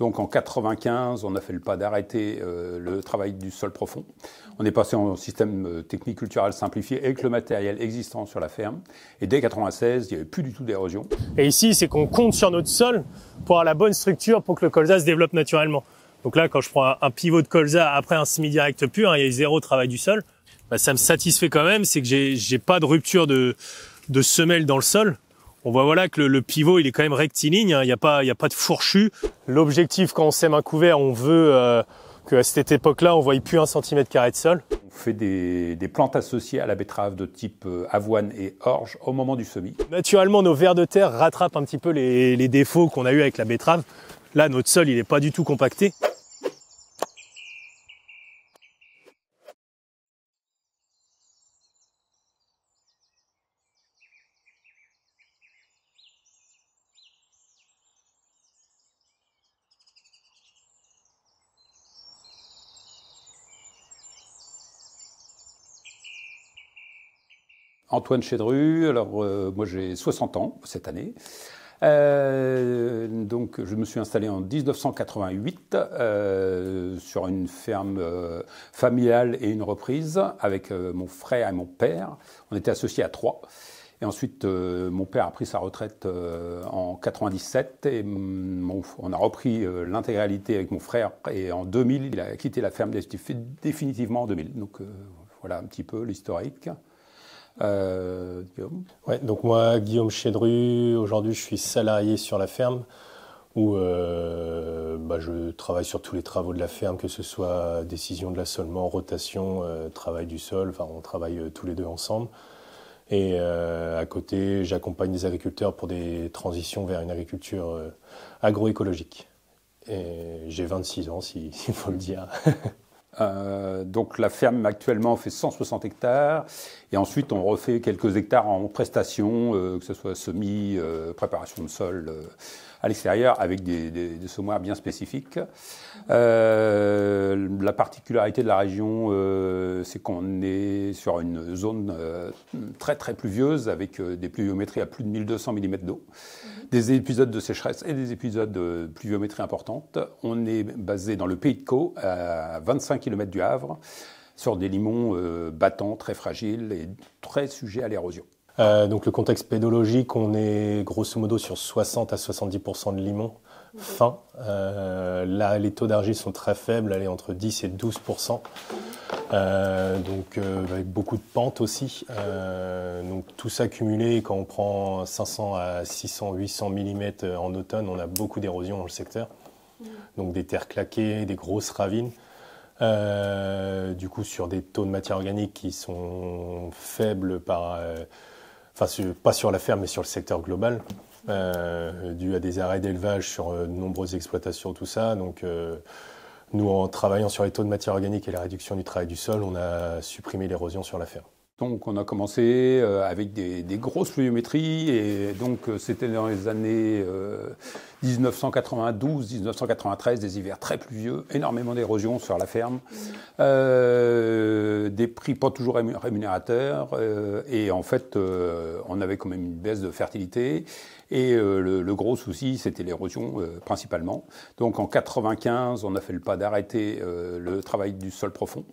Donc en 95, on a fait le pas d'arrêter euh, le travail du sol profond. On est passé en système euh, technique culturel simplifié avec le matériel existant sur la ferme. Et dès 96, il n'y avait plus du tout d'érosion. Et ici, c'est qu'on compte sur notre sol pour avoir la bonne structure pour que le colza se développe naturellement. Donc là, quand je prends un pivot de colza après un semi-direct pur, hein, il y a zéro travail du sol, bah, ça me satisfait quand même, c'est que j'ai pas de rupture de, de semelle dans le sol. On voit voilà que le, pivot il est quand même rectiligne, hein. il n'y a pas y a pas de fourchu. L'objectif quand on sème un couvert, on veut qu'à euh, que à cette époque-là on voie plus un centimètre carré de sol. On fait des, des, plantes associées à la betterave de type euh, avoine et orge au moment du semis. Naturellement nos vers de terre rattrapent un petit peu les, les défauts qu'on a eu avec la betterave. Là notre sol il n'est pas du tout compacté. Antoine Chédru, alors euh, moi j'ai 60 ans cette année. Euh, donc je me suis installé en 1988 euh, sur une ferme familiale et une reprise avec mon frère et mon père. On était associés à trois. Et ensuite, mon père a pris sa retraite en 97 et on a repris l'intégralité avec mon frère. Et en 2000, il a quitté la ferme définitivement en 2000. Donc voilà un petit peu l'historique. Euh, Guillaume ouais, donc moi, Guillaume Chédru, aujourd'hui je suis salarié sur la ferme où euh, bah, je travaille sur tous les travaux de la ferme, que ce soit décision de l'assolement, rotation, euh, travail du sol, enfin on travaille euh, tous les deux ensemble. Et euh, à côté, j'accompagne des agriculteurs pour des transitions vers une agriculture agroécologique. Et j'ai 26 ans, s'il faut le dire. Euh, donc la ferme actuellement fait 160 hectares et ensuite on refait quelques hectares en prestation, euh, que ce soit semis, euh, préparation de sol à l'extérieur avec des, des, des, semoirs bien spécifiques. la particularité de la région, c'est qu'on est sur une zone très très pluvieuse avec des pluviométries à plus de 1200 mm d'eau des épisodes de sécheresse et des épisodes de pluviométrie importante. On est basé dans le Pays de Caux, à 25 km du Havre, sur des limons euh, battants, très fragiles et très sujets à l'érosion. Euh, donc le contexte pédologique, on est grosso modo sur 60 à 70% de limons fin. Euh, là, les taux d'argile sont très faibles, elle est entre 10 et 12 euh, donc euh, avec beaucoup de pentes aussi. donc tout ça cumulé, quand on prend 500 à 600, 800 mm en automne, on a beaucoup d'érosion dans le secteur. Donc des terres claquées, des grosses ravines. du coup sur des taux de matière organique qui sont faibles par... Enfin, pas sur la ferme, mais sur le secteur global. Euh, dû à des arrêts d'élevage sur euh, de nombreuses exploitations, tout ça. Donc, euh, nous, en travaillant sur les taux de matière organique et la réduction du travail du sol, on a supprimé l'érosion sur la ferme. Donc on a commencé avec des, grosses pluviométries et donc c'était dans les années 1992, 1993, des hivers très pluvieux, énormément d'érosion sur la ferme, des prix pas toujours rémunérateurs et en fait on avait quand même une baisse de fertilité et euh, le, gros souci, c'était l'érosion euh, principalement. Donc en 95, on a fait le pas d'arrêter euh, le travail du sol profond.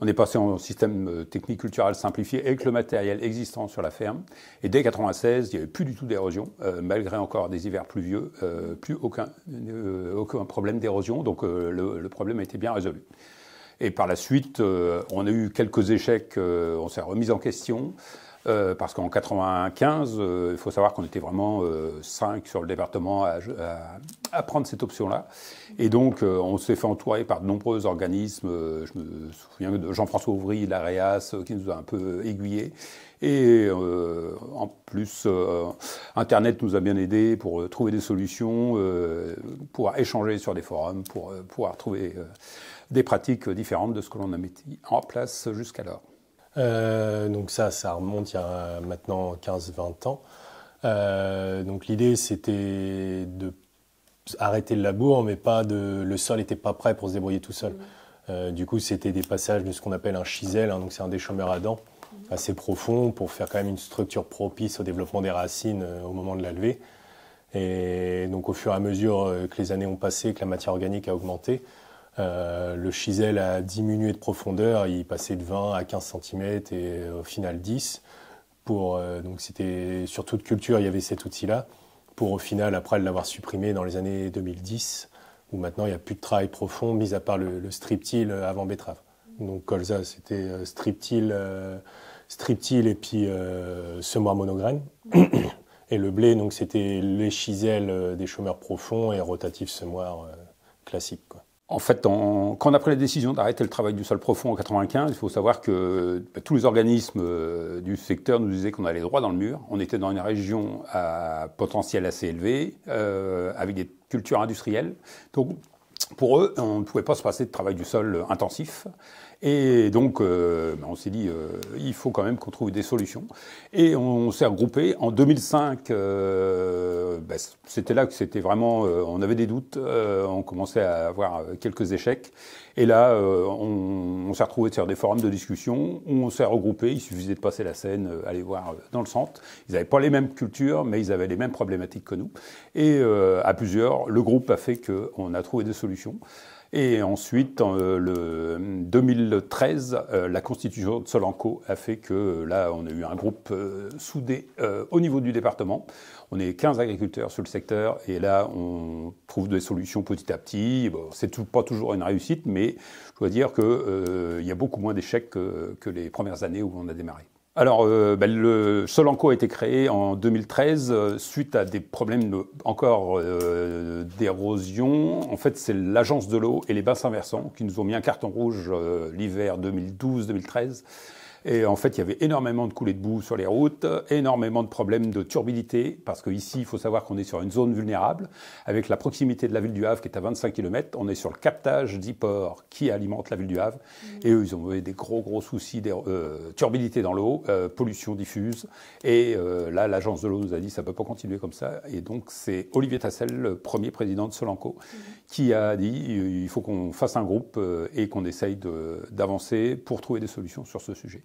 On est passé en système technique culturel simplifié avec le matériel existant sur la ferme. Et dès 96, il n'y avait plus du tout d'érosion, malgré encore des hivers pluvieux, plus aucun, aucun problème d'érosion. Donc le, problème a été bien résolu. Et par la suite, on a eu quelques échecs, on s'est remis en question. Euh, parce qu'en 95, euh, il faut savoir qu'on était vraiment euh, cinq sur le département à, prendre cette option-là. Et donc, on s'est fait entourer par de nombreux organismes. je me souviens de Jean-François Ouvry, l'AREAS, qui nous a un peu aiguillés. Et en plus, Internet nous a bien aidés pour trouver des solutions, pour échanger sur des forums, pour pouvoir trouver des pratiques différentes de ce que l'on a mis en place jusqu'alors. Euh, donc ça, ça remonte il y a euh, maintenant 15-20 ans. Euh, donc l'idée, c'était de arrêter le labour, mais pas de. Le sol n'était pas prêt pour se débrouiller tout seul. Mmh. du coup, c'était des passages de ce qu'on appelle un chisel, hein, donc c'est un déchaumeur à dents mmh. assez profond pour faire quand même une structure propice au développement des racines au moment de la levée. Et donc au fur et à mesure que les années ont passé, que la matière organique a augmenté, euh, le chisel a diminué de profondeur, il passait de 20 à 15 cm et euh, au final 10. Pour, euh, donc c'était sur toute culture, il y avait cet outil-là, pour au final, après l'avoir supprimé dans les années 2010, où maintenant il n'y a plus de travail profond, mis à part le, le striptil avant betterave. Donc colza, c'était striptil, euh, striptil et puis semoir monograine. et le blé, donc c'était les chisels des chômeurs profonds et rotatif semoir classique. Quoi. En fait, quand on a pris la décision d'arrêter le travail du sol profond en 1995, il faut savoir que bah, tous les organismes euh, du secteur nous disaient qu'on allait droit dans le mur. On était dans une région à potentiel assez élevé, euh, avec des cultures industrielles. Donc, pour eux, on ne pouvait pas se passer de travail du sol intensif. Et donc, euh, ben, on s'est dit, euh, il faut quand même qu'on trouve des solutions. Et on, s'est regroupé en 2005. Euh, ben, c'était là que c'était vraiment, on avait des doutes, on commençait à avoir quelques échecs. Et là, on, s'est retrouvé sur des forums de discussion on s'est regroupé. Il suffisait de passer la scène, aller voir dans le centre. Ils n'avaient pas les mêmes cultures, mais ils avaient les mêmes problématiques que nous. Et à plusieurs, le groupe a fait qu'on a trouvé des solutions. Et ensuite, en euh, le 2013, euh, euh, la constitution de Solanco a fait que là, on a eu un groupe soudé au niveau du département. On est 15 agriculteurs sur le secteur et là, on trouve des solutions petit à petit. Bon, c'est pas toujours une réussite, mais je dois dire qu'il y a beaucoup moins d'échecs que, que les premières années où on a démarré alors, euh, ben, le Solanco a été créé en 2013 euh, suite à des problèmes encore euh, d'érosion. En fait, c'est l'agence de l'eau et les bassins versants qui nous ont mis un carton rouge l'hiver 2012-2013 et en fait, il y avait énormément de coulées de boue sur les routes, énormément de problèmes de turbidité, parce qu'ici, il faut savoir qu'on est sur une zone vulnérable. Avec la proximité de la ville du Havre, qui est à 25 km, on est sur le captage port qui alimente la ville du Havre. Mmh. Et eux, ils ont eu des gros, gros soucis, des, euh, dans l'eau, euh, pollution diffuse. Et euh, là, l'agence de l'eau nous a dit, ça ne peut pas continuer comme ça. Et donc, c'est Olivier Tassel, le premier président de Solanco, mmh qui a dit il faut qu'on fasse un groupe euh, et qu'on essaye d'avancer pour trouver des solutions sur ce sujet.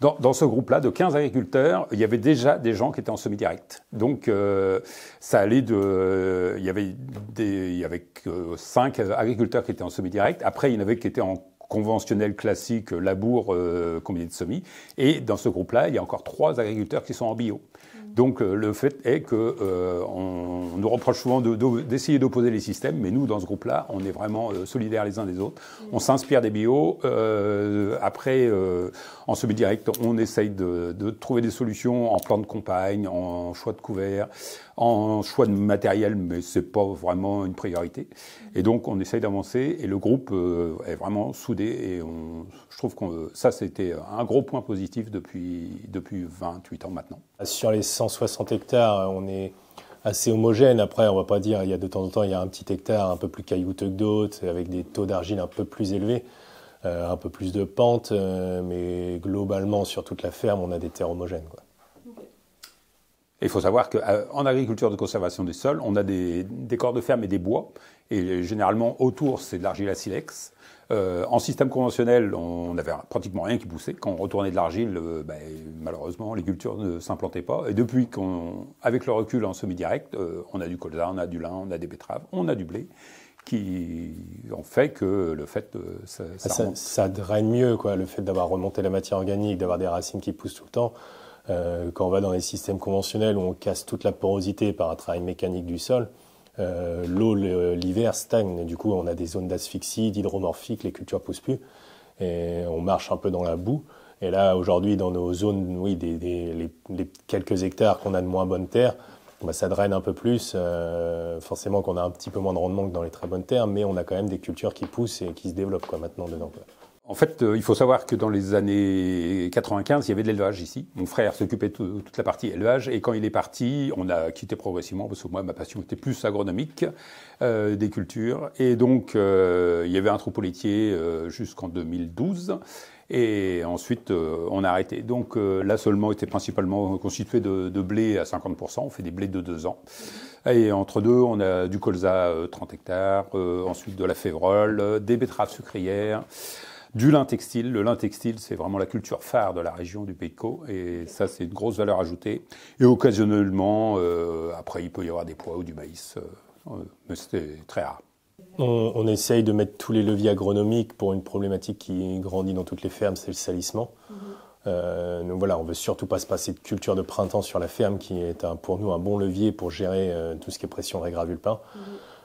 Dans, dans ce groupe-là, de 15 agriculteurs, il y avait déjà des gens qui étaient en semi-direct. Donc euh, ça allait de... Il y avait, des, il y avait 5 agriculteurs qui étaient en semi-direct. Après, il y en avait qui étaient en conventionnel classique, euh, labour, combiné de semis. Et dans ce groupe-là, il y a encore trois agriculteurs qui sont en bio. Donc euh, le fait est que euh, on, nous reproche souvent d'essayer de, d'opposer les systèmes, mais nous, dans ce groupe-là, on est vraiment euh, solidaires les uns des autres. Mm. On s'inspire des bio. après, en semi-direct, on essaye de, de, trouver des solutions en plan de campagne, en choix de couvert, en choix de matériel, mais c'est pas vraiment une priorité. Mm. Et donc, on essaye d'avancer. Et le groupe est vraiment soudé. Et on, je trouve que ça, c'était un gros point positif depuis depuis 28 ans maintenant. Sur les 160 hectares, euh, on est assez homogène. Après, on va pas dire, il y a de temps en temps, il y a un petit hectare un peu plus caillouteux que d'autres, avec des taux d'argile un peu plus élevés, euh, un peu plus de pente, euh, mais globalement, sur toute la ferme, on a des terres homogènes. Il faut savoir qu'en agriculture de conservation des sols, on a des, des corps de ferme et des bois. Et généralement, autour, c'est de l'argile à silex. Euh, en système conventionnel, on n'avait pratiquement rien qui poussait. Quand on retournait de l'argile, euh, ben, malheureusement, les cultures ne s'implantaient pas. Et depuis qu'on, avec le recul en semi-direct, euh, on a du colza, on a du lin, on a des betteraves, on a du blé, qui ont fait que le fait de, ça, draine mieux, quoi. Le fait d'avoir remonté la matière organique, d'avoir des racines qui poussent tout le temps. quand on va dans les systèmes conventionnels on casse toute la porosité par un travail mécanique du sol, euh, l'eau l'hiver stagne, du coup on a des zones d'asphyxie, d'hydromorphique, les cultures poussent plus, et on marche un peu dans la boue. Et là aujourd'hui dans nos zones, oui, des, les, quelques hectares qu'on a de moins bonnes terres, bah, ça draine un peu plus. Euh, forcément qu'on a un petit peu moins de rendement que dans les très bonnes terres, mais on a quand même des cultures qui poussent et qui se développent quoi, maintenant dedans. Quoi. En fait, euh, il faut savoir que dans les années 95, il y avait de l'élevage ici. Mon frère s'occupait de toute la partie élevage et quand il est parti, on a quitté progressivement parce que moi, ma passion était plus agronomique euh, des cultures. Et donc, euh, il y avait un troupeau laitier jusqu'en 2012. Et ensuite, on a arrêté. Donc euh, là seulement était principalement constitué de, blé à 50%. On fait des blés de deux ans. Et entre deux, on a du colza 30 hectares, ensuite de la févrole, des betteraves sucrières du lin textile. Le lin textile, c'est vraiment la culture phare de la région du Pays de Caux, et ça, c'est une grosse valeur ajoutée. Et occasionnellement, euh, après, il peut y avoir des pois ou du maïs, euh, euh, mais c'était très rare. On, essaye de mettre tous les leviers agronomiques pour une problématique qui grandit dans toutes les fermes, c'est le salissement. Mm-hmm. Euh, voilà, on veut surtout pas se passer de culture de printemps sur la ferme, qui est pour nous un bon levier pour gérer tout ce qui est pression et gravulpin.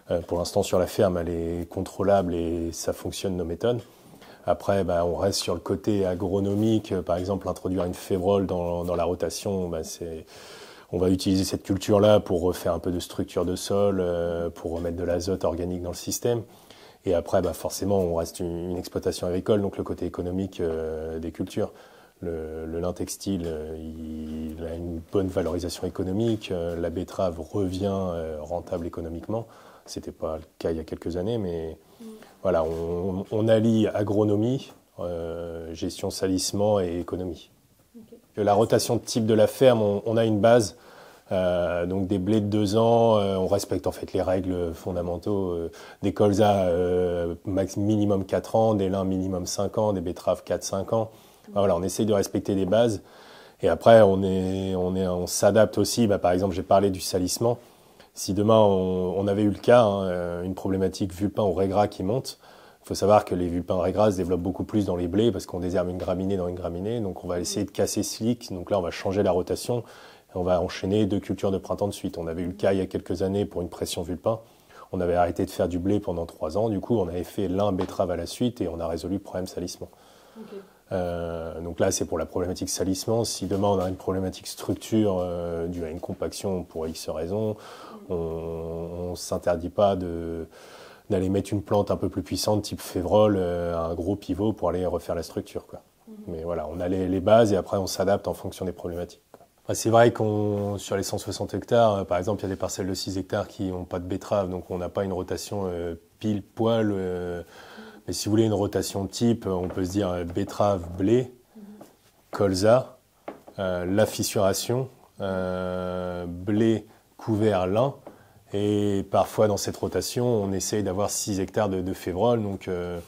Mm-hmm. pour l'instant, sur la ferme, elle est contrôlable et ça fonctionne nos méthodes. Après, bah, on reste sur le côté agronomique. Par exemple, introduire une févrole dans, la rotation, bah, on va utiliser cette culture-là pour refaire un peu de structure de sol, euh, pour remettre de l'azote organique dans le système. Et après, bah, forcément, on reste une, exploitation agricole, donc le côté économique euh, des cultures. Le, lin textile, euh, il, a une bonne valorisation économique. la betterave revient rentable économiquement. Ce n'était pas le cas il y a quelques années, mais mm. Voilà, on, allie agronomie, euh, gestion salissement et économie. La rotation de type de la ferme, on, a une base. Euh, donc des blés de deux ans, euh, on respecte en fait les règles fondamentaux des colzas max minimum 4 ans, des lins minimum 5 ans, des betteraves 4-5 ans. on essaie de respecter des bases. Et après, on s'adapte aussi. Bah, par exemple, j'ai parlé du salissement si demain on, on, avait eu le cas, hein, euh, une problématique vulpin ou régras qui monte, il faut savoir que les vulpins régras se développent beaucoup plus dans les blés parce qu'on désherbe une graminée dans une graminée, donc on va essayer de casser ce leak, donc là on va changer la rotation et on va enchaîner deux cultures de printemps de suite. On avait eu le cas il y a quelques années pour une pression vulpin, on avait arrêté de faire du blé pendant trois ans, du coup on avait fait l'un betterave à la suite et on a résolu le problème salissement. Euh, donc là, c'est pour la problématique salissement. Si demain on a une problématique structure euh, due à une compaction pour X raisons... Euh, on ne s'interdit pas d'aller mettre une plante un peu plus puissante, type févrole, euh, un gros pivot pour aller refaire la structure. Mhm. Mais voilà, on a les, bases et après on s'adapte en fonction des problématiques. Bah, c'est vrai qu'on sur les 160 hectares, euh, par exemple, il y a des parcelles de 6 hectares qui n'ont pas de betterave, donc on n'a pas une rotation pile poil. mais si vous voulez une rotation type, on peut se dire betterave, blé, mhm. colza, la fissuration, blé, couvert lin. Et parfois, dans cette rotation, on essaye d'avoir 6 hectares de, de févrole. Donc, euh,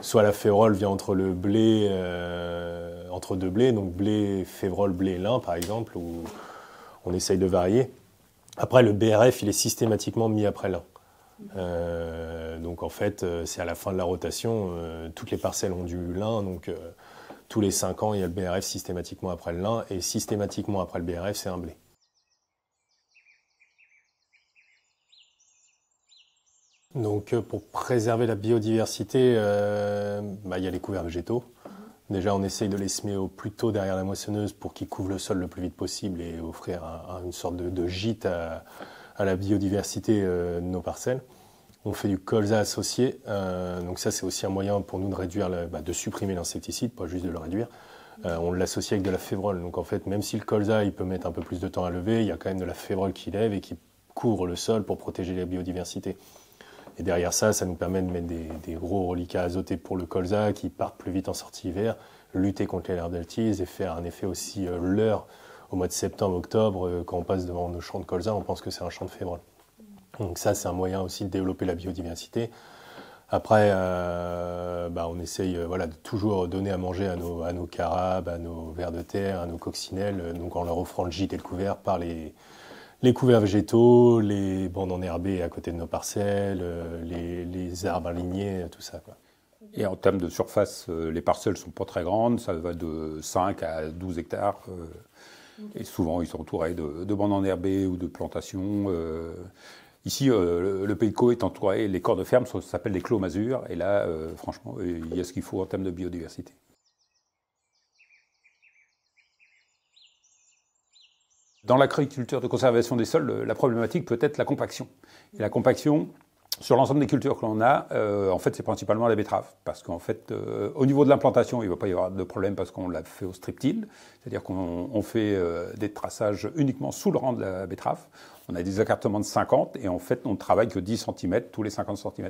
soit la févrole vient entre le blé, euh, entre deux blés, donc blé, févrole, blé, lin, par exemple, où on essaye de varier. Après, le BRF, il est systématiquement mis après lin. Euh, donc, en fait, c'est à la fin de la rotation, toutes les parcelles ont du lin. Donc, tous les 5 ans, il y a le BRF systématiquement après le lin. Et systématiquement après le BRF, c'est un blé. Donc euh, pour préserver la biodiversité, euh, bah, il y a les couverts végétaux. Déjà, on essaye de les semer au plus tôt derrière la moissonneuse pour qu'ils couvrent le sol le plus vite possible et offrir une sorte de, gîte à, la biodiversité euh, de nos parcelles. On fait du colza associé, donc ça c'est aussi un moyen pour nous de réduire, bah, de supprimer l'insecticide, pas juste de le réduire. on l'associe avec de la févrole, donc en fait même si le colza il peut mettre un peu plus de temps à lever, il y a quand même de la févrole qui lève et qui couvre le sol pour protéger la biodiversité. Et derrière ça, ça nous permet de mettre des, gros reliquats azotés pour le colza qui partent plus vite en sortie hiver, lutter contre les larves et faire un effet aussi euh, leurre au mois de septembre, octobre, euh, quand on passe devant nos champs de colza, on pense que c'est un champ de févrole. Donc ça, c'est un moyen aussi de développer la biodiversité. Après, euh, bah, on essaye voilà, de toujours donner à manger à nos, carabes, à nos vers de terre, à nos coccinelles, donc en leur offrant le gîte et le couvert par les, les couverts végétaux, les bandes enherbées à côté de nos parcelles, euh, les, arbres alignés, euh, tout ça. Et en termes de surface, euh, les parcelles sont pas très grandes, ça va de 5 à 12 hectares. Et souvent, ils sont entourés de, bandes enherbées ou de plantations. ici, le, Pays de est entouré, les corps de ferme s'appellent les clos mazures, Et là, franchement, il y a ce qu'il faut en termes de biodiversité. Dans l'agriculture de conservation des sols, la problématique peut être la compaction. Et la compaction, sur l'ensemble des cultures que l'on a, euh, en fait, c'est principalement la betterave. Parce qu'en fait, euh, au niveau de l'implantation, il ne va pas y avoir de problème parce qu'on l'a fait au strip cest C'est-à-dire qu'on fait euh, des traçages uniquement sous le rang de la betterave. On a des écartements de 50 et en fait, on ne travaille que 10 cm tous les 50 cm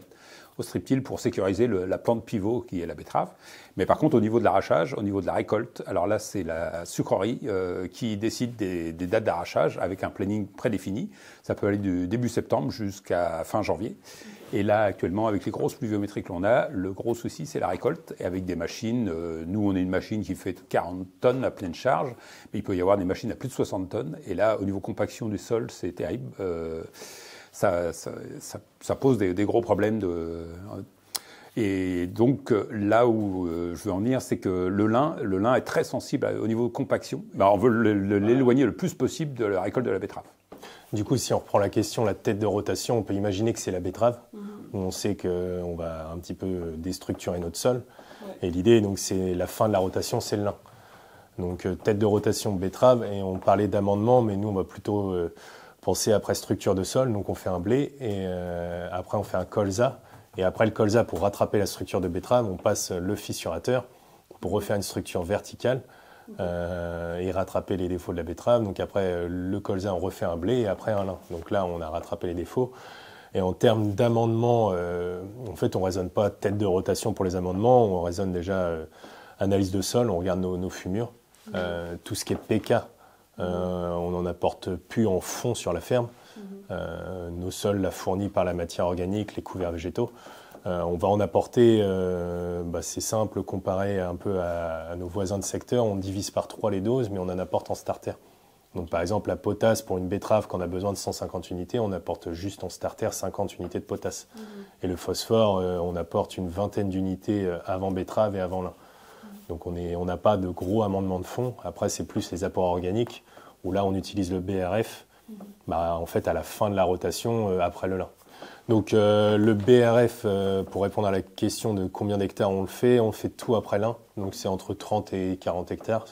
au strip pour sécuriser la plante pivot qui est la betterave. Mais par contre, au niveau de l'arrachage, au niveau de la récolte, alors là, c'est la sucrerie euh, qui décide des, des dates d'arrachage avec un planning prédéfini. Ça peut aller du début septembre jusqu'à fin janvier. Et là, actuellement, avec les grosses pluviométries que l'on a, le gros souci, c'est la récolte. Et avec des machines, euh, nous, on est une machine qui fait 40 tonnes à pleine charge, mais il peut y avoir des machines à plus de 60 tonnes. Et là, au niveau compaction du sol, c'est terrible. Euh, ça, ça, ça, ça, pose des, gros problèmes de, euh, et donc là où je veux en venir, c'est que le lin, le lin est très sensible au niveau de compaction. Bah, on veut l'éloigner le plus possible de la récolte de la betterave. Du coup, si on reprend la question, la tête de rotation, on peut imaginer que c'est la betterave. Mhm. On sait qu'on va un petit peu déstructurer notre sol. Et l'idée, donc, c'est la fin de la rotation, c'est le lin. Donc, euh, tête de rotation, betterave. Et on parlait d'amendement, mais nous, on va plutôt euh, penser après structure de sol. Donc, on fait un blé et euh, après, on fait un colza. Et après le colza, pour rattraper la structure de betterave, on passe le fissurateur pour refaire une structure verticale euh, et rattraper les défauts de la betterave. Donc après, euh, le colza, on refait un blé et après un lin. Donc là, on a rattrapé les défauts. Et en termes d'amendement, euh, en fait, on ne raisonne pas tête de rotation pour les amendements, on raisonne déjà analyse de sol, on regarde nos, fumures, mmh. tout ce qui est PK, mmh. on n'en apporte plus en fond sur la ferme. Mmh. nos sols, la fournie par la matière organique, les couverts végétaux. Euh, on va en apporter, euh, bah, c'est simple, comparé un peu à, nos voisins de secteur, on divise par trois les doses, mais on en apporte en starter. Donc par exemple, la potasse pour une betterave qu'on a besoin de 150 unités, on apporte juste en starter 50 unités de potasse. Mmh. Et le phosphore, euh, on apporte une vingtaine d'unités avant betterave et avant lin. Mmh. Donc on n'a pas de gros amendements de fond. Après, c'est plus les apports organiques, où là, on utilise le BRF, mmh. bah, en fait, à la fin de la rotation, après le lin. Donc euh, le BRF, euh, pour répondre à la question de combien d'hectares on le fait, on fait tout après l'un. Donc c'est entre 30 et 40 hectares,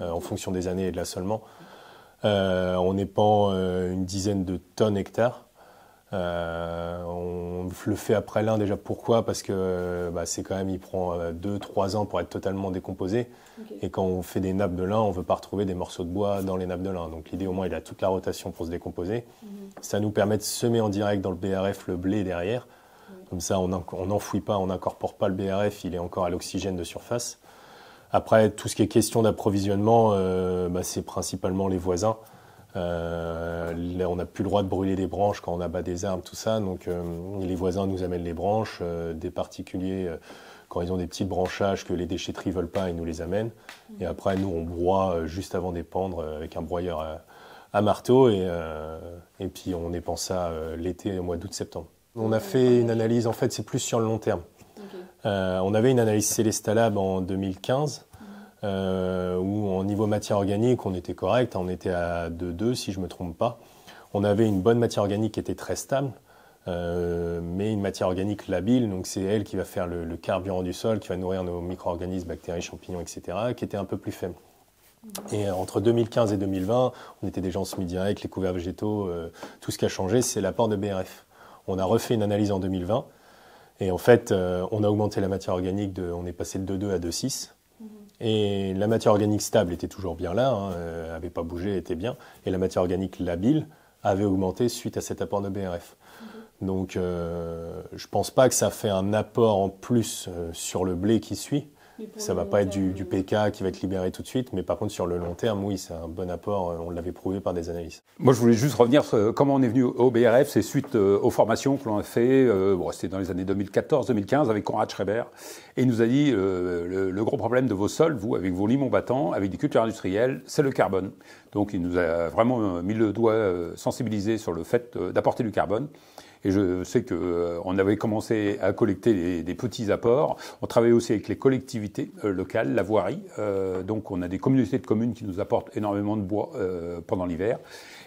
euh, en fonction des années et de l'assolement. on épand une dizaine de tonnes hectares. Euh, on le fait après l'un déjà pourquoi Parce que bah, c'est quand même, il prend 2-3 euh, ans pour être totalement décomposé. Et quand on fait des nappes de lin, on ne veut pas retrouver des morceaux de bois dans les nappes de lin. Donc l'idée au moins, il a toute la rotation pour se décomposer. Mhm. Ça nous permet de semer en direct dans le BRF le blé derrière. Comme ça, on n'enfouit pas, on n'incorpore pas le BRF, il est encore à l'oxygène de surface. Après, tout ce qui est question d'approvisionnement, euh, bah, c'est principalement les voisins. Euh, on n'a plus le droit de brûler des branches quand on abat des arbres, tout ça. Donc euh, les voisins nous amènent les branches, euh, des particuliers, quand ils ont des petits branchages que les déchetteries veulent pas, ils nous les amènent. Et après, nous, on broie juste avant d'épandre avec un broyeur à, marteau. Et, puis on dépense ça l'été, au mois d'août-septembre. On a fait une analyse, en fait, c'est plus sur le long terme. on avait une analyse Célestalab en 2015 euh, où en niveau matière organique, on était correct, hein, on était à 2,2 si je ne me trompe pas. On avait une bonne matière organique qui était très stable, euh, mais une matière organique labile, donc c'est elle qui va faire le, le, carburant du sol, qui va nourrir nos micro-organismes, bactéries, champignons, etc., qui était un peu plus faible. Et entre 2015 et 2020, on était déjà en semi-direct, les couverts végétaux, euh, tout ce qui a changé, c'est l'apport de BRF. On a refait une analyse en 2020, et en fait, euh, on a augmenté la matière organique, de, on est passé de 2,2 à 2,6. Et la matière organique stable était toujours bien là, n'avait hein, euh, pas bougé, était bien. Et la matière organique labile avait augmenté suite à cet apport de BRF. Mhm. Donc euh, je ne pense pas que ça fait un apport en plus euh, sur le blé qui suit ça ne va pas être du, euh, PK qui va être libéré tout de suite, mais par contre sur le long terme, oui, c'est un bon apport. Euh, on l'avait prouvé par des analyses. Moi, je voulais juste revenir sur euh, comment on est venu au BRF. C'est suite aux formations que l'on a fait. c'était dans les années 2014-2015 avec Conrad Schreiber, et il nous a dit le, le, gros problème de vos sols, vous, avec vos limons battants, avec des cultures industrielles, c'est le carbone. Donc, il nous a vraiment mis le doigt sensibilisé sur le fait d'apporter du carbone. Et je sais qu'on euh, avait commencé à collecter des, petits apports. On travaillait aussi avec les collectivités euh, locales, la voirie. Euh, donc on a des communautés de communes qui nous apportent énormément de bois pendant l'hiver.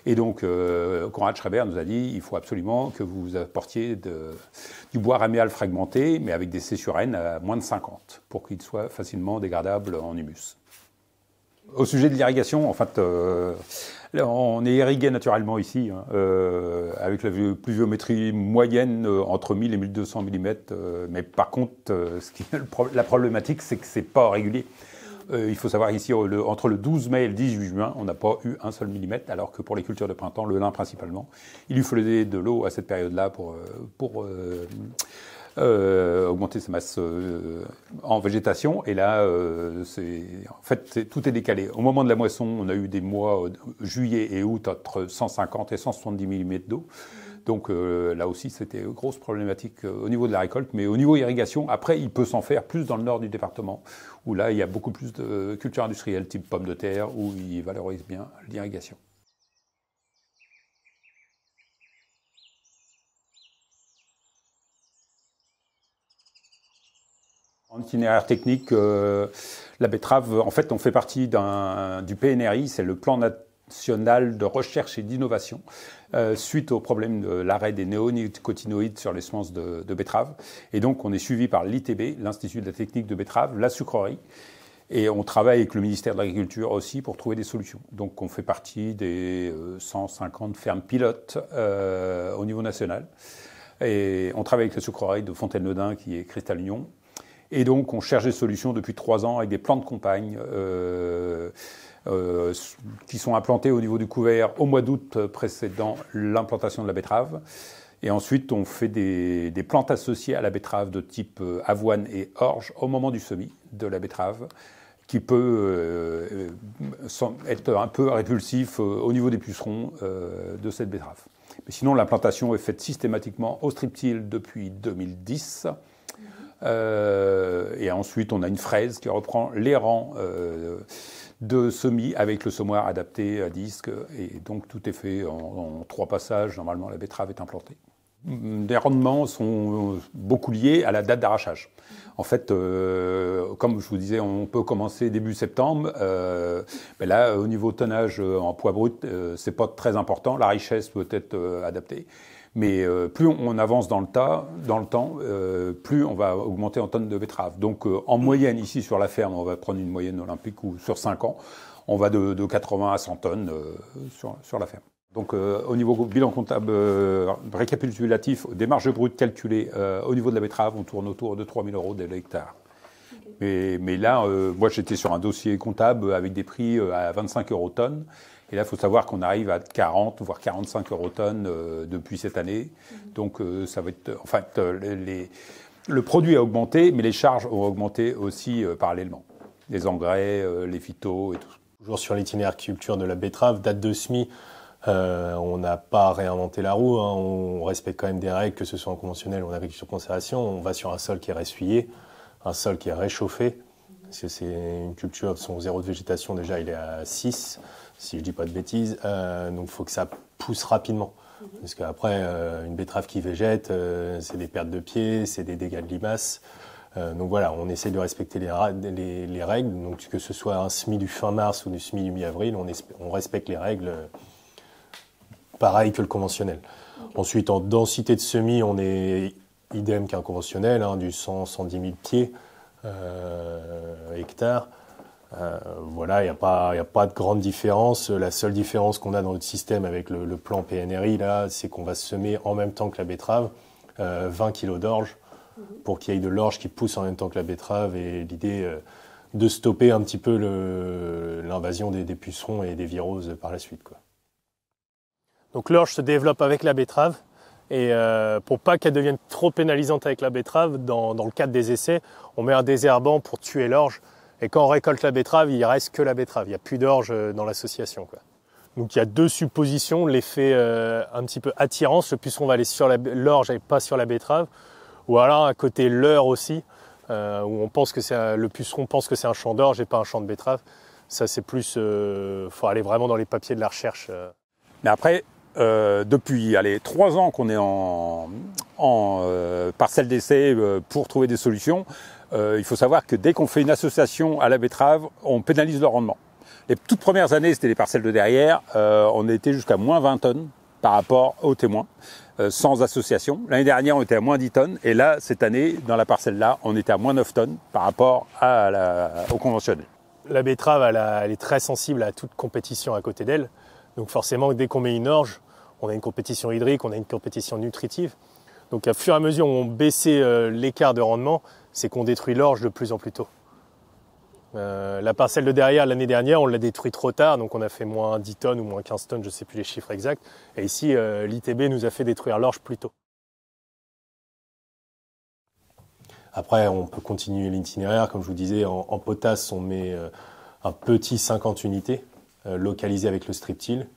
Et donc Conrad Schreiber nous a dit il faut absolument que vous apportiez du bois raméal fragmenté, mais avec des N à moins de 50 pour qu'il soit facilement dégradable en humus au sujet de l'irrigation, en fait, euh, on est irrigué naturellement ici, hein, euh, avec la pluviométrie moyenne euh, entre 1000 et 1200 mm. mais par contre, ce qui, la problématique, c'est que c'est pas régulier. il faut savoir ici, entre le 12 mai et le 18 juin, on n'a pas eu un seul millimètre, alors que pour les cultures de printemps, le lin principalement, il lui fallait de l'eau à cette période-là pour, pour euh, augmenter sa masse euh, en végétation. Et là, euh, c'est, en fait, tout est décalé. Au moment de la moisson, on a eu des mois, euh, juillet et août, entre 150 et 170 mm d'eau. Donc là aussi, c'était grosse problématique au niveau de la récolte. Mais au niveau irrigation, après, il peut s'en faire plus dans le nord du département, où là, il y a beaucoup plus de cultures industrielles, type pommes de terre, où ils valorisent bien l'irrigation. En itinéraire technique, euh, la betterave, en fait, on fait partie du PNRI, c'est le plan national de recherche et d'innovation, euh, suite au problème de l'arrêt des néonicotinoïdes sur les semences de, betterave. Et donc, on est suivi par l'ITB, l'Institut de la technique de betterave, la sucrerie. Et on travaille avec le ministère de l'Agriculture aussi pour trouver des solutions. Donc on fait partie des 150 euh, fermes pilotes au niveau national. Et on travaille avec la sucrerie de fontaine le qui est Cristal Union et donc, on cherche des solutions depuis trois ans avec des plantes de campagne. Euh, euh, qui sont implantées au niveau du couvert au mois d'août précédant l'implantation de la betterave. Et ensuite, on fait des, plantes associées à la betterave de type euh, avoine et orge au moment du semis de la betterave, qui peut être un peu répulsif au niveau des pucerons de cette betterave. Mais sinon, l'implantation est faite systématiquement au strip-till depuis 2010. Euh, et ensuite, on a une fraise qui reprend les rangs euh, de semis avec le semoir adapté à disque. Et donc, tout est fait en, trois passages. Normalement, la betterave est implantée les mm, rendements sont euh, beaucoup liés à la date d'arrachage. En fait, comme je vous disais, on peut commencer début septembre. mais là, au niveau tonnage en poids brut, ce c'est pas très important. La richesse peut être adaptée. Mais euh, plus on avance dans le, tas, dans le temps, euh, plus on va augmenter en tonnes de betteraves. Donc euh, en mm. moyenne, ici sur la ferme, on va prendre une moyenne olympique ou sur 5 ans, on va de, de 80 à 100 tonnes sur, sur, la ferme. Donc au niveau bilan comptable récapitulatif, des marges brutes calculées au niveau de la betterave, on tourne autour de 3 000 euros de l'hectare. Mais, mais, là, moi j'étais sur un dossier comptable avec des prix à 25 euros tonnes. Et là, il faut savoir qu'on arrive à 40, voire 45 euros tonnes euh, depuis cette année. Mhm. Donc, euh, ça va être. En fait, euh, le produit a augmenté, mais les charges ont augmenté aussi parallèlement. Les engrais, les phytos et tout. Toujours sur l'itinéraire culture de la betterave, date de semis. on n'a pas réinventé la roue, hein. on respecte quand même des règles, que ce soit en conventionnel ou en agriculture conservation. On va sur un sol qui est ressuyé, un sol qui est réchauffé, parce que c'est une culture, son zéro de végétation déjà, il est à 6 si je dis pas de bêtises. Euh, donc, il faut que ça pousse rapidement. Mhm. Parce qu'après, euh, une betterave qui végète, euh, c'est des pertes de pieds, c'est des dégâts de limaces. donc voilà, on essaie de respecter les, règles. Donc que ce soit un semis du fin mars ou du semis du mi-avril, on, respecte les règles pareil que le conventionnel. Ensuite, en densité de semis, on est idem qu'un conventionnel, hein, du 100-110 000 pieds hectares. Euh, voilà, il n'y a, pas, a pas de grande différence. La seule différence qu'on a dans notre système avec le, plan PNRI, là, c'est qu'on va semer en même temps que la betterave euh, 20 kg d'orge pour qu'il y ait de l'orge qui pousse en même temps que la betterave et l'idée euh, de stopper un petit peu l'invasion des, pucerons et des viroses par la suite. Quoi. Donc l'orge se développe avec la betterave. Et euh, pour pas qu'elle devienne trop pénalisante avec la betterave, dans, dans, le cadre des essais, on met un désherbant pour tuer l'orge et quand on récolte la betterave, il reste que la betterave. Il n'y a plus d'orge euh, dans l'association. Donc il y a deux suppositions, l'effet euh, un petit peu attirant, le puceron va aller sur l'orge et pas sur la betterave, ou alors un côté l'heure aussi, euh, où on pense que c'est le puceron pense que c'est un champ d'orge et pas un champ de betterave. Ça c'est plus, faut aller vraiment dans les papiers de la recherche. Mais après, euh, depuis allez, trois ans qu'on est en, euh, parcelle d'essai euh, pour trouver des solutions, il faut savoir que dès qu'on fait une association à la betterave, on pénalise le rendement. Les toutes premières années, c'était les parcelles de derrière, on était jusqu'à moins 20 tonnes par rapport aux témoins, sans association. L'année dernière, on était à moins 10 tonnes, et là, cette année, dans la parcelle-là, on était à moins 9 tonnes par rapport à la, au conventionnel. La betterave, elle, elle est très sensible à toute compétition à côté d'elle. Donc forcément, dès qu'on met une orge, on a une compétition hydrique, on a une compétition nutritive. Donc à fur et à mesure où on baissait euh, l'écart de rendement, c'est qu'on détruit l'orge de plus en plus tôt. Euh, la parcelle de derrière, l'année dernière, on l'a détruit trop tard, donc on a fait moins 10 tonnes ou moins 15 tonnes, je ne sais plus les chiffres exacts. Et ici, euh, l'ITB nous a fait détruire l'orge plus tôt. Après, on peut continuer l'itinéraire. Comme je vous disais, en, potasse, on met un petit 50 unités, localisées avec le strip-till.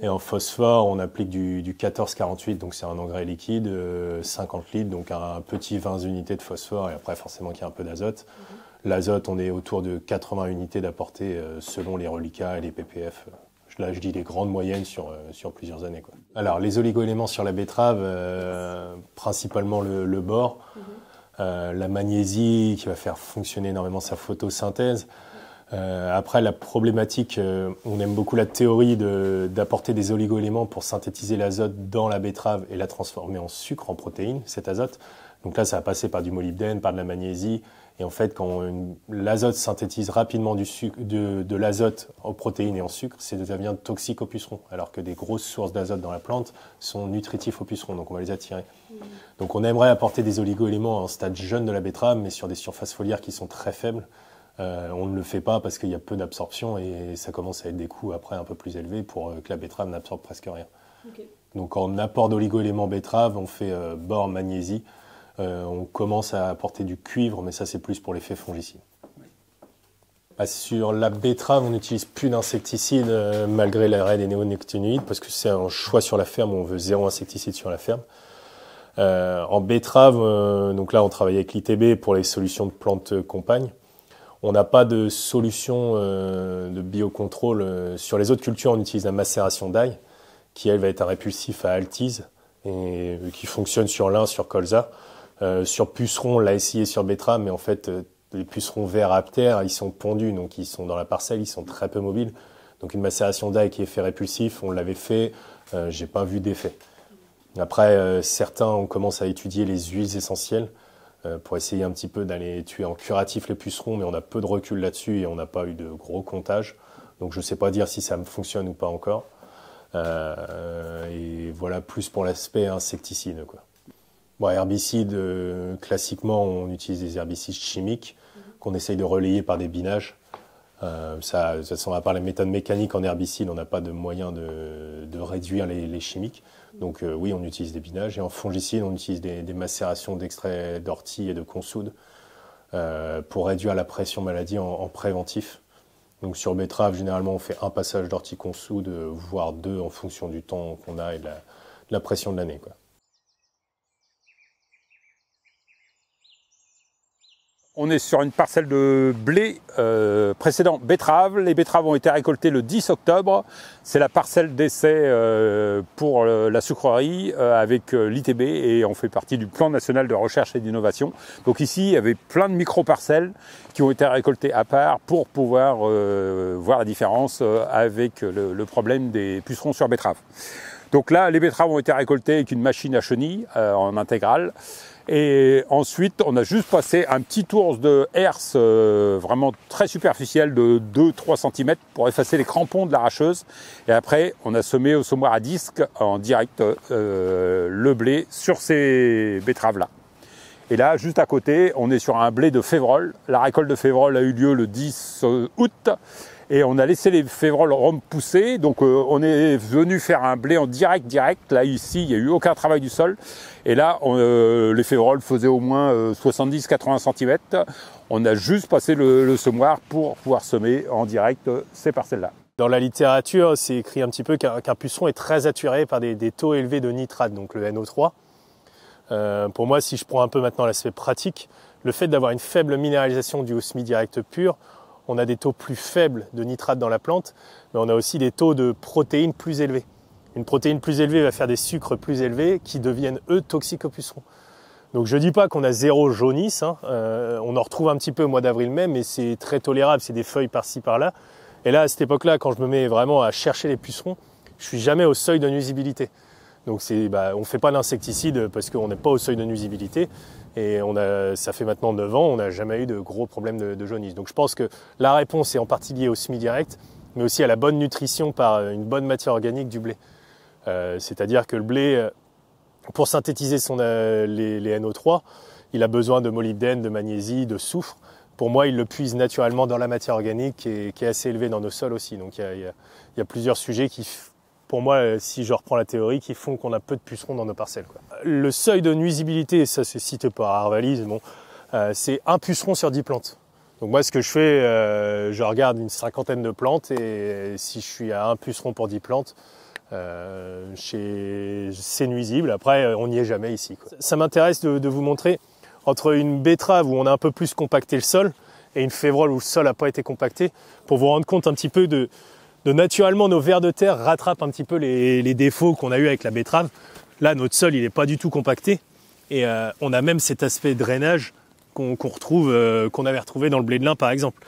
Et en phosphore, on applique du, 14-48, donc c'est un engrais liquide, 50 euh, litres, donc un petit 20 unités de phosphore, et après forcément qu'il y a un peu d'azote. Mhm. L'azote, on est autour de 80 unités d'apporter, euh, selon les reliquats et les PPF. Là, je dis les grandes moyennes sur, euh, sur plusieurs années. Alors, les oligoéléments sur la betterave, principalement le, le bore, mhm. la magnésie qui va faire fonctionner énormément sa photosynthèse. Euh, après, la problématique, euh, on aime beaucoup la théorie d'apporter des oligoéléments pour synthétiser l'azote dans la betterave et la transformer en sucre, en protéines, cet azote. Donc là, ça a passé par du molybdène, par de la magnésie. Et en fait, quand l'azote synthétise rapidement du de, l'azote en protéines et en sucre, c'est devient toxique au puceron, Alors que des grosses sources d'azote dans la plante sont nutritifs au puceron, donc on va les attirer. Mm. Donc on aimerait apporter des oligoéléments en stade jeune de la betterave, mais sur des surfaces foliaires qui sont très faibles. Euh, on ne le fait pas parce qu'il y a peu d'absorption et ça commence à être des coûts après un peu plus élevés pour euh, que la betterave n'absorbe presque rien. Donc en apport d'oligo-éléments betterave, on fait euh, bor, magnésie. on commence à apporter du cuivre, mais ça c'est plus pour l'effet fongicide. Bah, sur la betterave, on n'utilise plus d'insecticides malgré l'arrêt des néonicotinoïdes parce que c'est un choix sur la ferme, on veut zéro insecticide sur la ferme. en betterave, donc là on travaille avec l'ITB pour les solutions de plantes compagnes on n'a pas de solution euh, de biocontrôle. Euh, sur les autres cultures, on utilise la macération d'ail, qui elle va être un répulsif à altise, et qui fonctionne sur lin, sur colza. Euh, sur puceron, l'a essayé sur betterave, mais en fait, les pucerons verts à terre, ils sont pondus, donc ils sont dans la parcelle, ils sont très peu mobiles. Donc une macération d'ail qui est fait répulsif, on l'avait fait, j'ai pas vu d'effet. Après, certains, ont commencé à étudier les huiles essentielles. Euh, pour essayer un petit peu d'aller tuer en curatif les pucerons, mais on a peu de recul là-dessus et on n'a pas eu de gros comptage. Donc je ne sais pas dire si ça me fonctionne ou pas encore. Euh, et voilà plus pour l'aspect insecticide. Quoi. Bon, herbicide, euh, classiquement, on utilise des herbicides chimiques qu'on essaye de relayer par des binages. Euh, ça, façon, à part les méthodes mécaniques en herbicide, on n'a pas de moyen de, réduire les chimiques. Donc euh, oui, on utilise des binages et en fongicide, on utilise des, macérations d'extrait d'ortie et de consoude euh, pour réduire la pression maladie en, préventif. Donc sur betterave, généralement, on fait un passage d'ortie consoude, euh, voire deux en fonction du temps qu'on a et de la, la pression de l'année. on est sur une parcelle de blé euh, précédent betterave. Les betteraves ont été récoltées le 10 octobre. C'est la parcelle d'essai euh, pour euh, la sucrerie euh, avec l'ITB et on fait partie du plan national de recherche et d'innovation. Donc ici, il y avait plein de micro-parcelles qui ont été récoltées à part pour pouvoir voir la différence avec le, le problème des pucerons sur betterave. Donc là, les betteraves ont été récoltées avec une machine à chenilles en intégrale. Et ensuite, on a juste passé un petit tour de herse euh, vraiment très superficiel de 2-3 cm pour effacer les crampons de l'arracheuse. Et après, on a semé au semoir à disque en direct euh, le blé sur ces betteraves-là. Et là, juste à côté, on est sur un blé de févrole. La récolte de févrole a eu lieu le 10 euh, août et on a laissé les févroles repousser, pousser. Donc euh, on est venu faire un blé en direct, direct. Là ici, il n'y a eu aucun travail du sol. Et là, euh, les févroles faisaient au moins 70-80 euh, cm. On a juste passé le, semoir pour pouvoir semer en direct ces parcelles-là. Dans la littérature, c'est écrit un petit peu qu'un qu est très attiré par des, taux élevés de nitrate, donc le NO3. pour moi, si je prends un peu maintenant l'aspect pratique, le fait d'avoir une faible minéralisation du semi direct pur, on a des taux plus faibles de nitrate dans la plante, mais on a aussi des taux de protéines plus élevés. Une protéine plus élevée va faire des sucres plus élevés qui deviennent eux toxiques aux pucerons. Donc je ne dis pas qu'on a zéro jaunisse, hein. euh, on en retrouve un petit peu au mois d'avril-mai, mais c'est très tolérable, c'est des feuilles par-ci par-là. Et là, à cette époque-là, quand je me mets vraiment à chercher les pucerons, je suis jamais au seuil de nuisibilité. Donc on ne bah, on fait pas d'insecticide parce qu'on n'est pas au seuil de nuisibilité, et on a, ça fait maintenant 9 ans, on n'a jamais eu de gros problèmes de, jaunisse. Donc je pense que la réponse est en partie liée au semi-direct, mais aussi à la bonne nutrition par euh, une bonne matière organique du blé. Euh, c'est-à-dire que le blé, euh, pour synthétiser son, les, NO3, il a besoin de molybdène, de magnésie, de soufre. Pour moi, il le puise naturellement dans la matière organique qui est, qui est assez élevée dans nos sols aussi. Donc il y a plusieurs sujets qui pour moi, euh, si je reprends la théorie, qui font qu'on a peu de pucerons dans nos parcelles. Le seuil de nuisibilité, ça c'est cité par Arvalis, bon, euh, c'est un puceron sur dix plantes. Donc moi, ce que je fais, euh, je regarde une cinquantaine de plantes et si je suis à un puceron pour dix plantes, c'est nuisible. Après, on n'y est jamais ici. Ça m'intéresse de, de, vous montrer entre une betterave où on a un peu plus compacté le sol et une févrole où le sol n'a pas été compacté, pour vous rendre compte un petit peu de, donc naturellement nos vers de terre rattrapent un petit peu les, défauts qu'on a eu avec la betterave. Là, notre sol, il n'est pas du tout compacté. Et euh, on a même cet aspect drainage qu'on retrouve, euh, qu'on avait retrouvé dans le blé de lin, par exemple.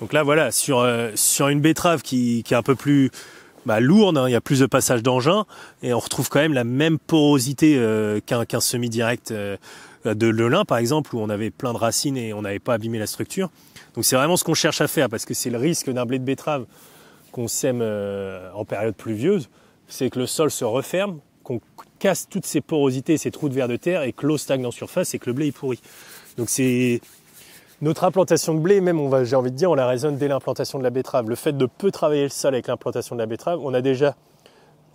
Donc là, voilà, sur, euh, une betterave qui, est un peu plus bah, lourde, hein, il y a plus de passage d'engin, et on retrouve quand même la même porosité qu'un semi-direct de le lin, par exemple, où on avait plein de racines et on n'avait pas abîmé la structure. Donc c'est vraiment ce qu'on cherche à faire, parce que c'est le risque d'un blé de betterave qu'on sème euh, en période pluvieuse, c'est que le sol se referme, qu'on casse toutes ces porosités, ces trous de verre de terre et que l'eau stagne en surface et que le blé est pourri. Donc c'est notre implantation de blé, même on va, j'ai envie de dire, on la raisonne dès l'implantation de la betterave. Le fait de peu travailler le sol avec l'implantation de la betterave, on a déjà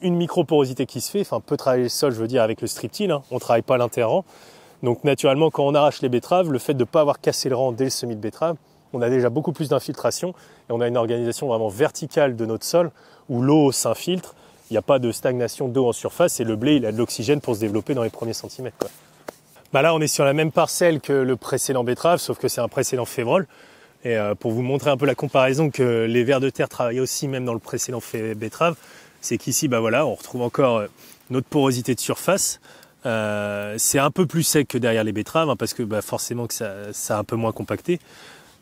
une microporosité qui se fait. Enfin, peu travailler le sol, je veux dire, avec le strip-till, hein. On travaille pas l'interrand. Donc naturellement, quand on arrache les betteraves, le fait de ne pas avoir cassé le rang dès le semis de betterave, on a déjà beaucoup plus d'infiltration et on a une organisation vraiment verticale de notre sol où l'eau s'infiltre. Il n'y a pas de stagnation d'eau en surface et le blé, il a de l'oxygène pour se développer dans les premiers centimètres. Quoi. Bah là, on est sur la même parcelle que le précédent betterave, sauf que c'est un précédent févrole. Et euh, pour vous montrer un peu la comparaison que les vers de terre travaillent aussi même dans le précédent betterave, c'est qu'ici, bah voilà, on retrouve encore euh, notre porosité de surface. Euh, c'est un peu plus sec que derrière les betteraves, hein, parce que bah, forcément que ça, ça a un peu moins compacté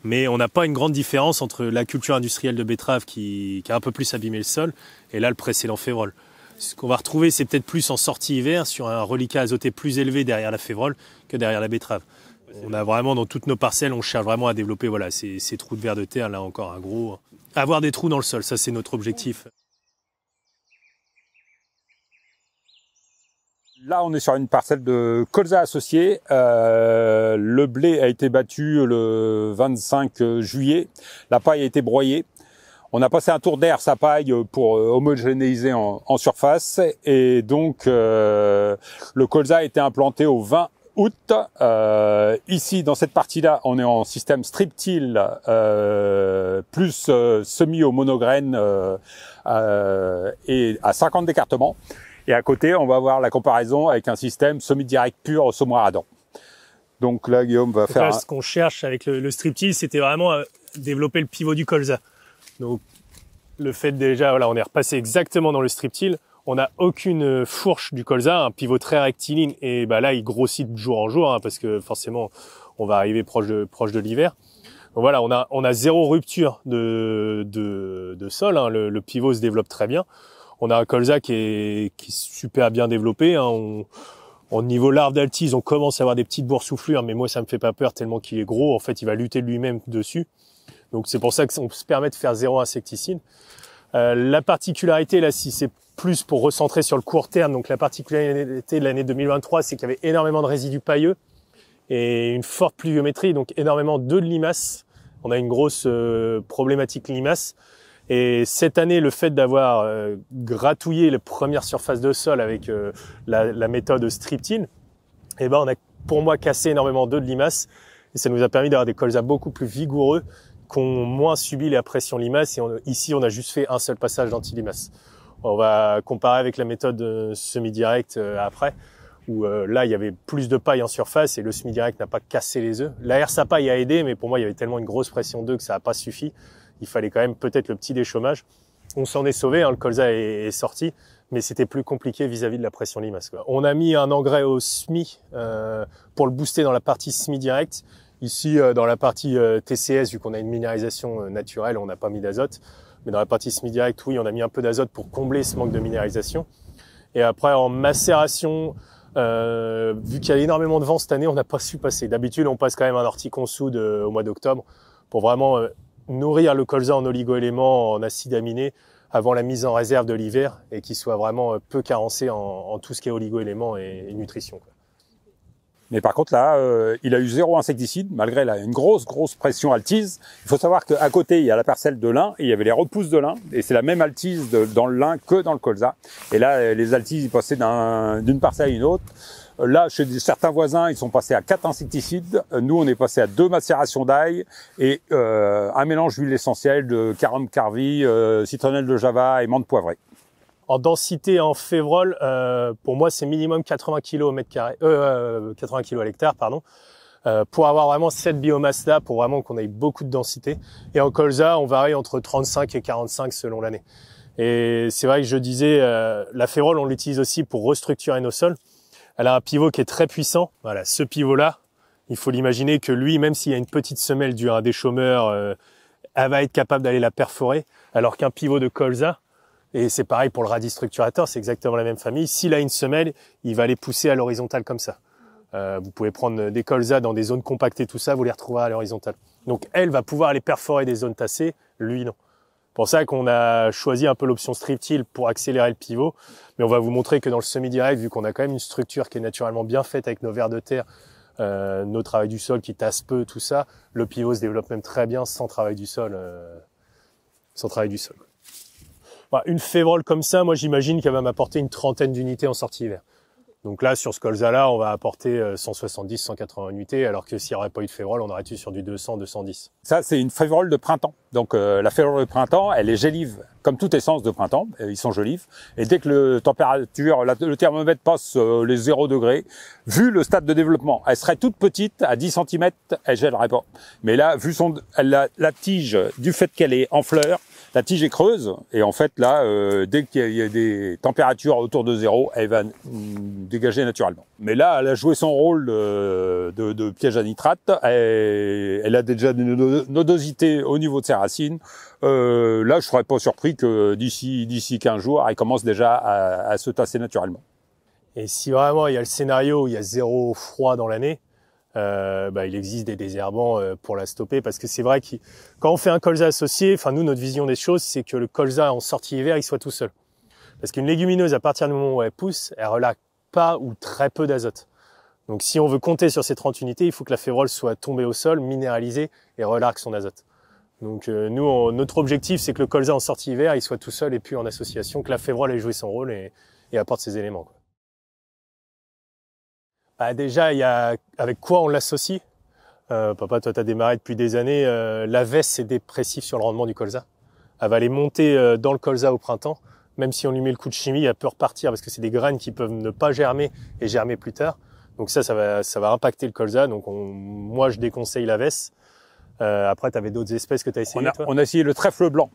mais on n'a pas une grande différence entre la culture industrielle de betterave qui, a un peu plus abîmé le sol et là le précédent févrole. Ce qu'on va retrouver, c'est peut-être plus en sortie hiver sur un reliquat azoté plus élevé derrière la févrole que derrière la betterave. On a vraiment dans toutes nos parcelles, on cherche vraiment à développer voilà, ces, ces trous de verre de terre, là encore un gros. Avoir des trous dans le sol, ça c'est notre objectif. Là, on est sur une parcelle de colza associé. Euh, le blé a été battu le 25 juillet. La paille a été broyée. On a passé un tour d'air sa paille pour euh, homogénéiser en, surface. Et donc, euh, le colza a été implanté au 20 août. ici, dans cette partie-là, on est en système strip-till plus semi au monograine et à 50 d'écartement. Et à côté, on va voir la comparaison avec un système semi-direct pur au semoir à dents. Donc là, Guillaume va faire. Ce qu'on cherche avec le, strip striptease, c'était vraiment euh, développer le pivot du colza. Donc le fait déjà, voilà, on est repassé exactement dans le strip striptease. On n'a aucune fourche du colza, un pivot très rectiligne. Et bah là, il grossit de jour en jour hein, parce que forcément, on va arriver proche de proche de l'hiver. Donc voilà, on a on a zéro rupture de de, de sol. Hein, le pivot se développe très bien on a un colza qui est, qui super bien développé. Hein. au niveau larve d'altise, on commence à avoir des petites boursouflures, mais moi ça me fait pas peur tellement qu'il est gros. En fait, il va lutter lui-même dessus. Donc c'est pour ça qu'on se permet de faire zéro insecticide. Euh, la particularité là, si c'est plus pour recentrer sur le court terme, donc la particularité de l'année 2023, c'est qu'il y avait énormément de résidus pailleux et une forte pluviométrie, donc énormément de limaces. On a une grosse euh, problématique limaces. Et cette année, le fait d'avoir euh, gratouillé les premières surfaces de sol avec euh, la, la, méthode striptine, eh ben, on a pour moi cassé énormément d'œufs de limaces et ça nous a permis d'avoir des colzas beaucoup plus vigoureux qu'on moins subi la pression limace et ici on a juste fait un seul passage d'anti-limace. On va comparer avec la méthode euh, semi-direct après où là il y avait plus de paille en surface et le semi-direct n'a pas cassé les œufs. herse sa paille a aidé mais pour moi il y avait tellement une grosse pression d'œufs que ça n'a pas suffi il fallait quand même peut-être le petit déchômage. On s'en est sauvé, hein, le colza est, sorti, mais c'était plus compliqué vis-à-vis de la pression limace. On a mis un engrais au SMI euh, pour le booster dans la partie SMI direct. Ici, euh, dans la partie euh, TCS, vu qu'on a une minéralisation naturelle, on n'a pas mis d'azote. Mais dans la partie SMI direct, oui, on a mis un peu d'azote pour combler ce manque de minéralisation. Et après, en macération, vu qu'il y a énormément de vent cette année, on n'a pas su passer. D'habitude, on passe quand même un sous au mois d'octobre pour vraiment nourrir le colza en oligoéléments, en acides aminés avant la mise en réserve de l'hiver et qu'il soit vraiment euh, peu carencé en, tout ce qui est oligoéléments et, et nutrition. Mais par contre là, euh, il a eu zéro insecticide malgré une grosse grosse pression altise. Il faut savoir qu'à côté il y a la parcelle de lin et il y avait les repousses de lin et c'est la même altise dans le lin que dans le colza. Et là euh, les altises ils passaient d'une parcelle à une autre. Là, chez certains voisins, ils sont passés à quatre insecticides. Nous, on est passé à deux macérations d'ail et euh, un mélange d'huile essentielle de carom, carvi, euh, citronnelle de Java et menthe poivrée. En densité en févrole, euh, pour moi, c'est minimum 80 kg au mètre carré, 80 euh, euh, kg à l'hectare, pardon. Euh, pour avoir vraiment cette biomasse là, pour vraiment qu'on ait beaucoup de densité. Et en colza, on varie entre 35 et 45 selon l'année. Et c'est vrai que je disais, euh, la férole, on l'utilise aussi pour restructurer nos sols. Elle a un pivot qui est très puissant. Voilà, ce pivot-là, il faut l'imaginer que lui, même s'il y a une petite semelle du un des chômeurs, euh, elle va être capable d'aller la perforer, alors qu'un pivot de colza, et c'est pareil pour le radis structurateur, c'est exactement la même famille. S'il a une semelle, il va les pousser à l'horizontale comme ça. Euh, vous pouvez prendre des colzas dans des zones compactées, tout ça, vous les retrouverez à l'horizontale. Donc elle va pouvoir aller perforer des zones tassées, lui non pour ça qu'on a choisi un peu l'option strip till pour accélérer le pivot. Mais on va vous montrer que dans le semi-direct, vu qu'on a quand même une structure qui est naturellement bien faite avec nos vers de terre, euh, nos travail du sol qui tassent peu, tout ça, le pivot se développe même très bien sans travail du sol. Euh, sans travail du sol. une févrole comme ça, moi j'imagine qu'elle va m'apporter une trentaine d'unités en sortie hiver. Donc là, sur ce colza-là, on va apporter 170, euh, 180 unités, alors que s'il n'y aurait pas eu de févrole, on aurait été sur du 200, 210. Ça, c'est une févrole de printemps. Donc euh, la févrole de printemps, elle est gélive, comme toute essence de printemps, euh, ils sont gélives, Et dès que le température, le thermomètre passe les 0 degrés, vu le stade de développement, elle serait toute petite, à 10 cm, elle gèlerait pas. Mais là, vu son, la, la tige, du fait qu'elle est en fleur, la tige est creuse et en fait là, euh, dès qu'il y a des températures autour de zéro, elle va dégager naturellement. Mais là, elle a joué son rôle euh, de, piège à nitrate. Elle, a déjà une nodosité au niveau de ses racines. Euh, là, je serais pas surpris que d'ici d'ici 15 jours, elle commence déjà à, à se tasser naturellement. Et si vraiment il y a le scénario où il y a zéro froid dans l'année, euh, bah, il existe des désherbants euh, pour la stopper parce que c'est vrai que quand on fait un colza associé, enfin nous notre vision des choses c'est que le colza en sortie hiver il soit tout seul. Parce qu'une légumineuse à partir du moment où elle pousse, elle relâche pas ou très peu d'azote. Donc si on veut compter sur ces 30 unités, il faut que la févrole soit tombée au sol, minéralisée et relâche son azote. Donc euh, nous, notre objectif, c'est que le colza en sortie hiver, il soit tout seul et puis en association, que la févrole ait joué son rôle et, apporte ses éléments. Bah, déjà, il y a avec quoi on l'associe euh, Papa, toi, tu as démarré depuis des années. Euh, la veste, c'est dépressif sur le rendement du colza. Elle va aller monter euh, dans le colza au printemps. Même si on lui met le coup de chimie, elle peut repartir parce que c'est des graines qui peuvent ne pas germer et germer plus tard. Donc ça, ça va, ça va impacter le colza. Donc moi, je déconseille la veste. après, tu avais d'autres espèces que tu as essayé. On on a essayé le trèfle blanc.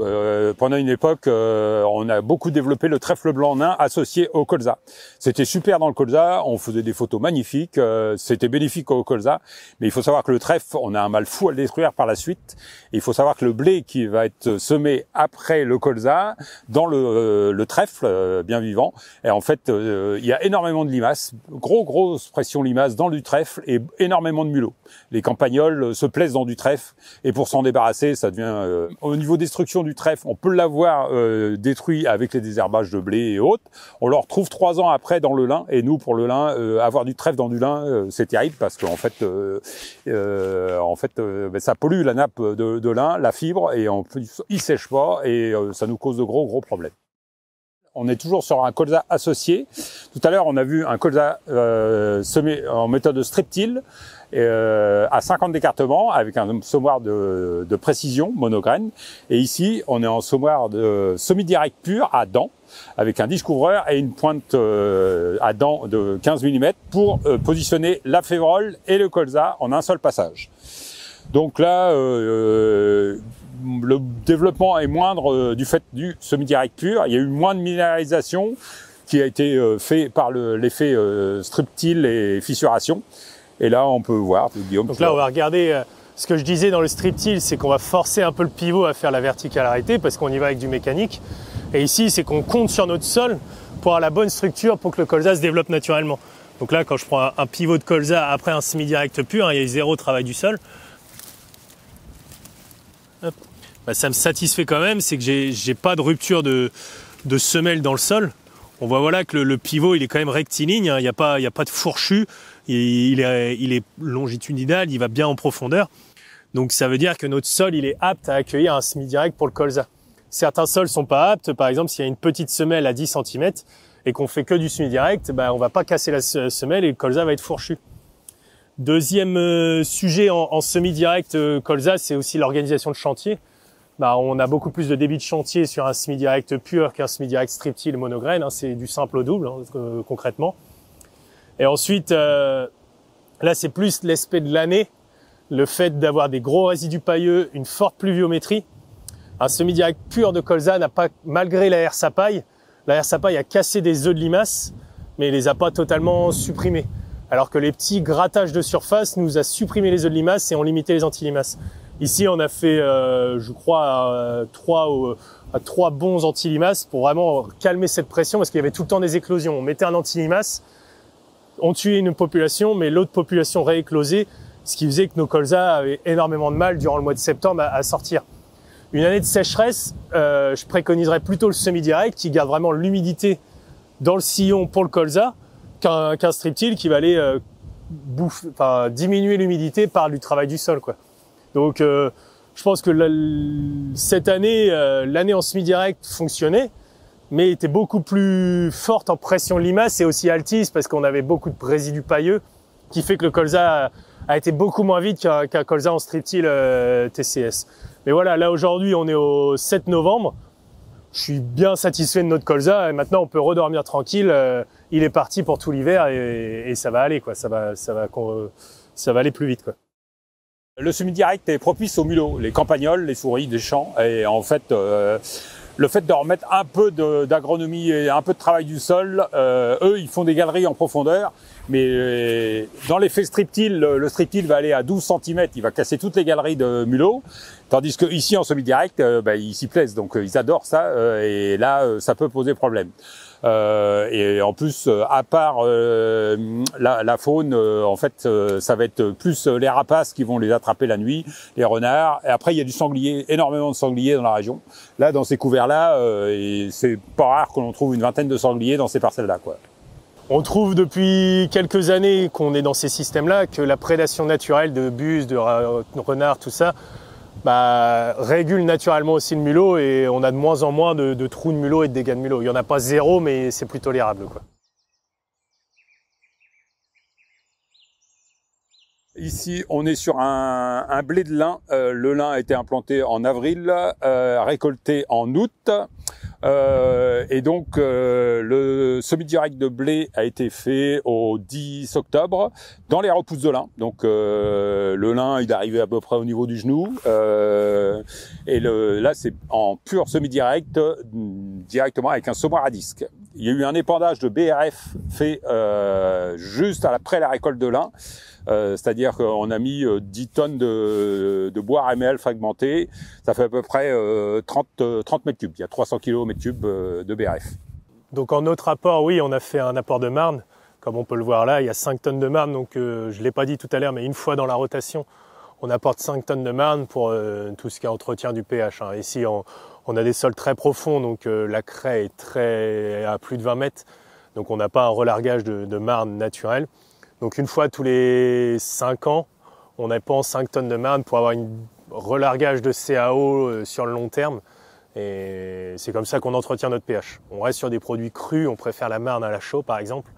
Euh, pendant une époque, euh, on a beaucoup développé le trèfle blanc nain associé au colza. C'était super dans le colza, on faisait des photos magnifiques, euh, c'était bénéfique au colza, mais il faut savoir que le trèfle, on a un mal fou à le détruire par la suite. Et il faut savoir que le blé qui va être semé après le colza, dans le, le trèfle bien vivant, et en fait, il y a énormément de limaces, gros grosse pression limaces dans du trèfle et énormément de mulots. Les campagnols se plaisent dans du trèfle, et pour s'en débarrasser, ça devient au niveau des du trèfle, on peut l'avoir euh, détruit avec les désherbages de blé et autres. On le retrouve trois ans après dans le lin. Et nous, pour le lin, euh, avoir du trèfle dans du lin, euh, c'est terrible parce qu'en fait, en fait, ben, ça pollue la nappe de, lin, la fibre, et en plus, il sèche pas et ça nous cause de gros gros problèmes. On est toujours sur un colza associé. Tout à l'heure, on a vu un colza semé en méthode strip-till, euh, à 50 d'écartement avec un sommoir de, de, précision monograine. Et ici, on est en sommoir de semi-direct pur à dents avec un discouvreur et une pointe euh, à dents de 15 mm pour euh, positionner la févrole et le colza en un seul passage. Donc là, le développement est moindre du fait du semi-direct pur. Il y a eu moins de minéralisation qui a été fait par l'effet le, et fissuration. Et là, on peut voir. Guillaume, Donc là, on va regarder. Euh, ce que je disais dans le strip till, c'est qu'on va forcer un peu le pivot à faire la verticalité parce qu'on y va avec du mécanique. Et ici, c'est qu'on compte sur notre sol pour avoir la bonne structure pour que le colza se développe naturellement. Donc là, quand je prends un pivot de colza après un semi-direct pur, hein, il y a zéro travail du sol. Bah, ça me satisfait quand même, c'est que j'ai pas de rupture de, de, semelle dans le sol. On voit voilà que le, pivot il est quand même rectiligne, hein. il n'y a, a, pas de fourchu, il est, il longitudinal, il va bien en profondeur. Donc ça veut dire que notre sol, il est apte à accueillir un semi-direct pour le colza. Certains sols sont pas aptes, par exemple s'il y a une petite semelle à 10 cm et qu'on fait que du semi-direct, ben on va pas casser la semelle et le colza va être fourchu. Deuxième euh, sujet en, semi-direct euh, colza, c'est aussi l'organisation de chantier. Bah, on a beaucoup plus de débit de chantier sur un semi-direct pur qu'un semi-direct strip-till monograine. Hein. c'est du simple au double, hein, euh, concrètement. Et ensuite, euh, là, c'est plus l'aspect de l'année, le fait d'avoir des gros résidus pailleux, une forte pluviométrie. Un semi-direct pur de colza n'a pas, malgré la sa paille, la sa paille a cassé des œufs de limaces, mais les a pas totalement supprimés. Alors que les petits grattages de surface nous a supprimé les œufs de limaces et ont limité les anti-limaces. Ici, on a fait, euh, je crois, euh, trois, à trois bons anti-limaces pour vraiment calmer cette pression parce qu'il y avait tout le temps des éclosions. On mettait un anti-limace, ont tué une population, mais l'autre population rééclosait, ce qui faisait que nos colzas avaient énormément de mal durant le mois de septembre à, sortir. Une année de sécheresse, euh, je préconiserais plutôt le semi-direct qui garde vraiment l'humidité dans le sillon pour le colza qu'un qu strip-till qui va aller euh, diminuer l'humidité par le travail du sol. Donc euh, je pense que cette année, l'année en semi-direct fonctionnait, mais était beaucoup plus forte en pression limace et aussi altise parce qu'on avait beaucoup de résidus pailleux qui fait que le colza a été beaucoup moins vite qu'un colza en strip-till euh, TCS. Mais voilà, là aujourd'hui on est au 7 novembre. Je suis bien satisfait de notre colza et maintenant on peut redormir tranquille. Euh, il est parti pour tout l'hiver et, ça va aller quoi. Ça va, ça va, ça va aller plus vite quoi. Le semi-direct est propice aux mulots, les campagnols, les souris des champs et en fait. Euh, le fait de remettre un peu d'agronomie et un peu de travail du sol, euh, eux, ils font des galeries en profondeur, mais euh, dans l'effet strip-till, le, striptil va aller à 12 cm, il va casser toutes les galeries de mulot, tandis que ici en semi-direct, euh, bah, ils s'y plaisent, donc ils adorent ça, et là, ça peut poser problème. Euh, et en plus, euh, à part euh, la, la, faune, en fait, ça va être plus les rapaces qui vont les attraper la nuit, les renards. Et après, il y a du sanglier, énormément de sangliers dans la région. Là, dans ces couverts-là, c'est pas rare que l'on trouve une vingtaine de sangliers dans ces parcelles-là, quoi. On trouve depuis quelques années qu'on est dans ces systèmes-là, que la prédation naturelle de bus, de renards, tout ça, bah, régule naturellement aussi le mulot et on a de moins en moins de, trous de mulot et de dégâts de mulot. Il n'y en a pas zéro, mais c'est plus tolérable. Quoi. Ici, on est sur un, un blé de lin. Euh, le lin a été implanté en avril, euh, récolté en août. Euh, et donc euh, le semi-direct de blé a été fait au 10 octobre dans les repousses de lin. Donc euh, le lin il est arrivé à peu près au niveau du genou et le, là c'est en pur semi-direct directement avec un semoir à disque. Il y a eu un épandage de BRF fait juste après la récolte de lin. Euh, c'est-à-dire qu'on a mis 10 euh, tonnes de, de bois RML fragmenté. Ça fait à peu près 30, euh, mètres cubes. Il y a 300 kg mètres cubes de BRF. Donc en notre apport, oui, on a fait un apport de marne. Comme on peut le voir là, il y a 5 tonnes de marne. Donc je ne l'ai pas dit tout à l'heure, mais une fois dans la rotation, on apporte 5 tonnes de marne pour tout ce qui est entretien du pH. Ici, hein. on, a des sols très profonds, donc la craie est très à plus de 20 mètres. Donc on n'a pas un relargage de, de marne naturelle. Donc une fois tous les 5 ans, on dépend 5 tonnes de marne pour avoir un relargage de CAO euh, sur le long terme. Et c'est comme ça qu'on entretient notre pH. On reste sur des produits crus, on préfère la marne à la chaux par exemple,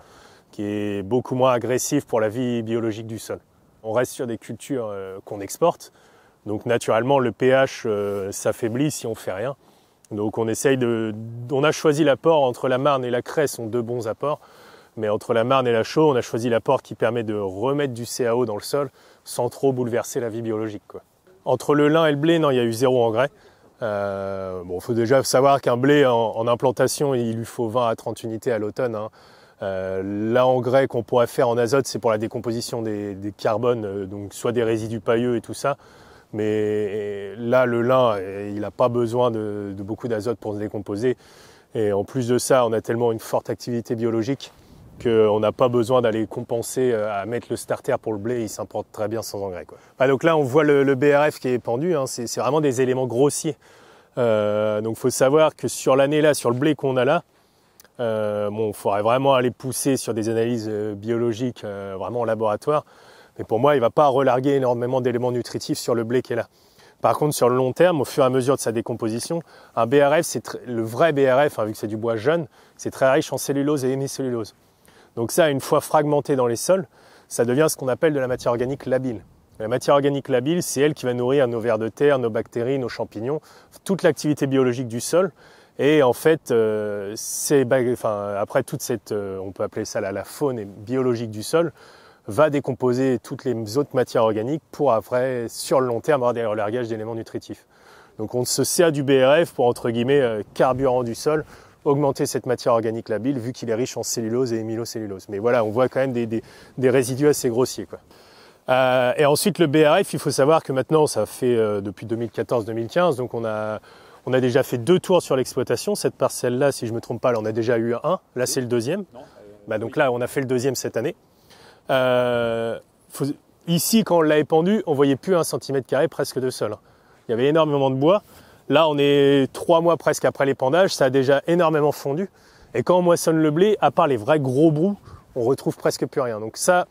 qui est beaucoup moins agressif pour la vie biologique du sol. On reste sur des cultures euh, qu'on exporte, donc naturellement le pH euh, s'affaiblit si on fait rien. Donc on essaye de, on a choisi l'apport entre la marne et la craie, sont deux bons apports. Mais entre la Marne et la Chaux, on a choisi la porte qui permet de remettre du CAO dans le sol sans trop bouleverser la vie biologique. Entre le lin et le blé, non, il y a eu zéro engrais. Il euh, faut déjà savoir qu'un blé en, implantation, il lui faut 20 à 30 unités à l'automne. Hein. Euh, l'engrais qu'on pourrait faire en azote, c'est pour la décomposition des, carbones, euh, donc soit des résidus pailleux et tout ça. Mais euh, là, le lin, il n'a pas besoin de beaucoup d'azote pour se décomposer. Et en plus de ça, on a tellement une forte activité biologique on n'a pas besoin d'aller compenser euh, à mettre le starter pour le blé, il s'importe très bien sans engrais. Quoi. Bah, donc là, on voit le, BRF qui est pendu, hein. c'est vraiment des éléments grossiers. Euh, donc il faut savoir que sur l'année là, sur le blé qu'on a là, euh, bon, il faudrait vraiment aller pousser sur des analyses biologiques vraiment en laboratoire. Mais pour moi, il ne va pas relarguer énormément d'éléments nutritifs sur le blé qui est là. Par contre, sur le long terme, au fur et à mesure de sa décomposition, un BRF, c'est le vrai BRF, hein, vu que c'est du bois jeune, c'est très riche en cellulose et hémicellulose. Donc ça, une fois fragmenté dans les sols, ça devient ce qu'on appelle de la matière organique labile. La matière organique labile, c'est elle qui va nourrir nos vers de terre, nos bactéries, nos champignons, toute l'activité biologique du sol. Et en fait, euh, après toute cette, euh, on peut appeler ça la, faune biologique du sol, va décomposer toutes les autres matières organiques pour après, sur le long terme, avoir des relargages d'éléments nutritifs. Donc on se sert du BRF pour, entre guillemets, euh, carburant du sol augmenter cette matière organique labile vu qu'il est riche en cellulose et amylocellulose. Mais voilà, on voit quand même des, résidus assez grossiers. Quoi. Euh, et ensuite le BRF, il faut savoir que maintenant, ça fait euh, depuis 2014-2015, donc on a, déjà fait deux tours sur l'exploitation. Cette parcelle-là, si je ne me trompe pas, on a déjà eu un. Là, c'est le deuxième. Bah, donc là, on a fait le deuxième cette année. Euh, ici, quand on l'a épandu, on voyait plus un centimètre carré presque de sol. Hein. Il y avait énormément de bois. Là, on est trois mois presque après l'épandage, ça a déjà énormément fondu. Et quand on moissonne le blé, à part les vrais gros brous, on retrouve presque plus rien. Donc ça,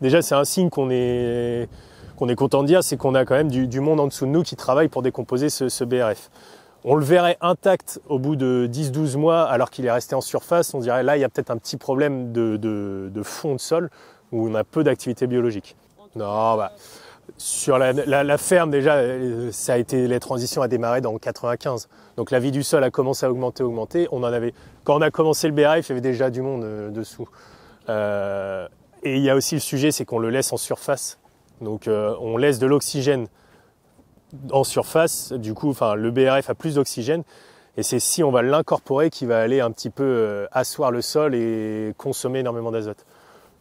déjà, c'est un signe qu'on est, qu'on est content de dire, c'est qu'on a quand même du, monde en dessous de nous qui travaille pour décomposer ce, BRF. On le verrait intact au bout de 10-12 mois, alors qu'il est resté en surface. On dirait là, il y a peut-être un petit problème de, de fond de sol où on a peu d'activité biologique. Non, bah, sur la, ferme déjà, euh, ça a été les transitions a démarré dans 95. Donc la vie du sol a commencé à augmenter, augmenter. On en avait quand on a commencé le BRF, il y avait déjà du monde euh, dessous. Euh, et il y a aussi le sujet, c'est qu'on le laisse en surface. Donc euh, on laisse de l'oxygène en surface. Du coup, enfin le BRF a plus d'oxygène. Et c'est si on va l'incorporer qui va aller un petit peu asseoir le sol et consommer énormément d'azote.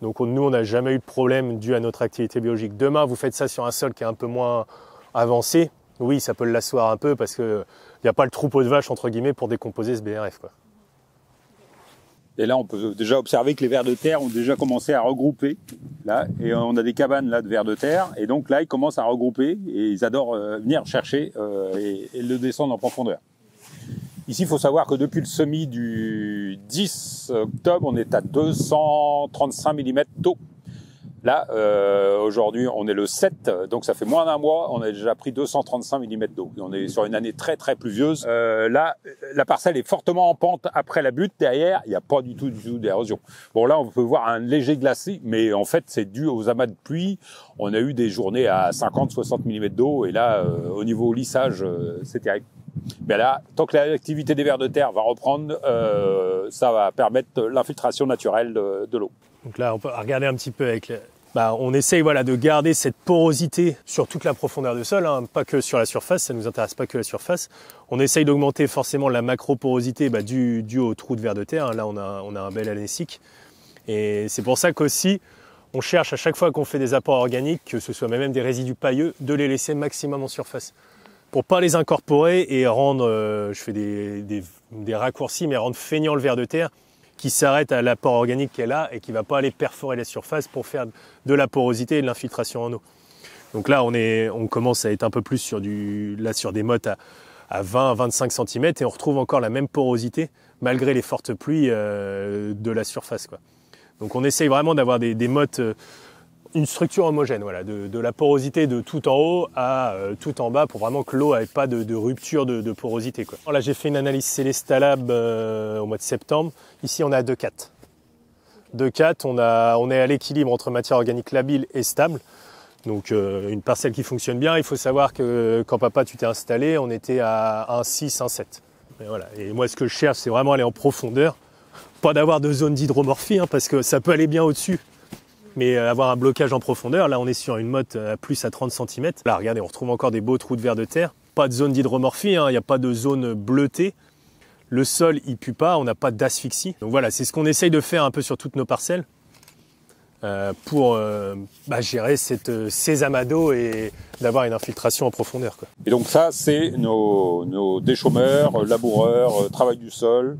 Donc nous, on n'a jamais eu de problème dû à notre activité biologique. Demain, vous faites ça sur un sol qui est un peu moins avancé, oui, ça peut l'asseoir un peu parce qu'il n'y a pas le troupeau de vaches, entre guillemets, pour décomposer ce BRF. Quoi. Et là, on peut déjà observer que les vers de terre ont déjà commencé à regrouper. Là, et on a des cabanes là de vers de terre. Et donc là, ils commencent à regrouper et ils adorent euh, venir chercher euh, et le descendre en profondeur. Ici, il faut savoir que depuis le semi du 10 octobre, on est à 235 mm d'eau. Là, euh, aujourd'hui, on est le 7, donc ça fait moins d'un mois, on a déjà pris 235 mm d'eau. On est sur une année très très pluvieuse. Euh, là, la parcelle est fortement en pente après la butte. Derrière, il n'y a pas du tout du d'érosion. Bon, là, on peut voir un léger glacé, mais en fait, c'est dû aux amas de pluie. On a eu des journées à 50-60 mm d'eau, et là, euh, au niveau lissage, euh, c'est terrible. Mais là, tant que l'activité des vers de terre va reprendre, euh, ça va permettre l'infiltration naturelle de, l'eau. Donc là, on peut regarder un petit peu avec bah, on essaye de garder cette porosité sur toute la profondeur du sol, hein, pas que sur la surface, ça ne nous intéresse pas que la surface. On essaye d'augmenter forcément la macroporosité porosité bah, due, au trou de vers de terre. Hein. Là, on a, un bel anessique. Et c'est pour ça qu'aussi, on cherche à chaque fois qu'on fait des apports organiques, que ce soit même des résidus pailleux, de les laisser maximum en surface pour pas les incorporer et rendre, euh, je fais des, des, raccourcis, mais rendre feignant le ver de terre qui s'arrête à l'apport organique qu'elle a et qui va pas aller perforer la surface pour faire de la porosité et de l'infiltration en eau. Donc là, on, est, on commence à être un peu plus sur, du, là, sur des mottes à, à 20-25 cm et on retrouve encore la même porosité malgré les fortes pluies euh, de la surface. Quoi. Donc on essaye vraiment d'avoir des, des mottes euh, une structure homogène, voilà, de, la porosité de tout en haut à euh, tout en bas pour vraiment que l'eau n'ait pas de, rupture de, porosité. Quoi. là, j'ai fait une analyse Célestalab euh, au mois de septembre. Ici, on a 2,4. 2,4, on, a, on est à l'équilibre entre matière organique labile et stable. Donc euh, une parcelle qui fonctionne bien. Il faut savoir que quand papa, tu t'es installé, on était à 1,6, 1,7. Et, voilà. et moi, ce que je cherche, c'est vraiment aller en profondeur. Pas d'avoir de zone d'hydromorphie, hein, parce que ça peut aller bien au-dessus. Mais euh, avoir un blocage en profondeur, là on est sur une motte euh, à plus à 30 cm. Là regardez, on retrouve encore des beaux trous de verre de terre. Pas de zone d'hydromorphie, hein, il n'y a pas de zone bleutée. Le sol il pue pas, on n'a pas d'asphyxie. Donc voilà, c'est ce qu'on essaye de faire un peu sur toutes nos parcelles euh, pour bah, gérer cette, euh, ces et d'avoir une infiltration en profondeur. Et donc ça, c'est nos, nos déchaumeurs, laboureurs, travail du sol,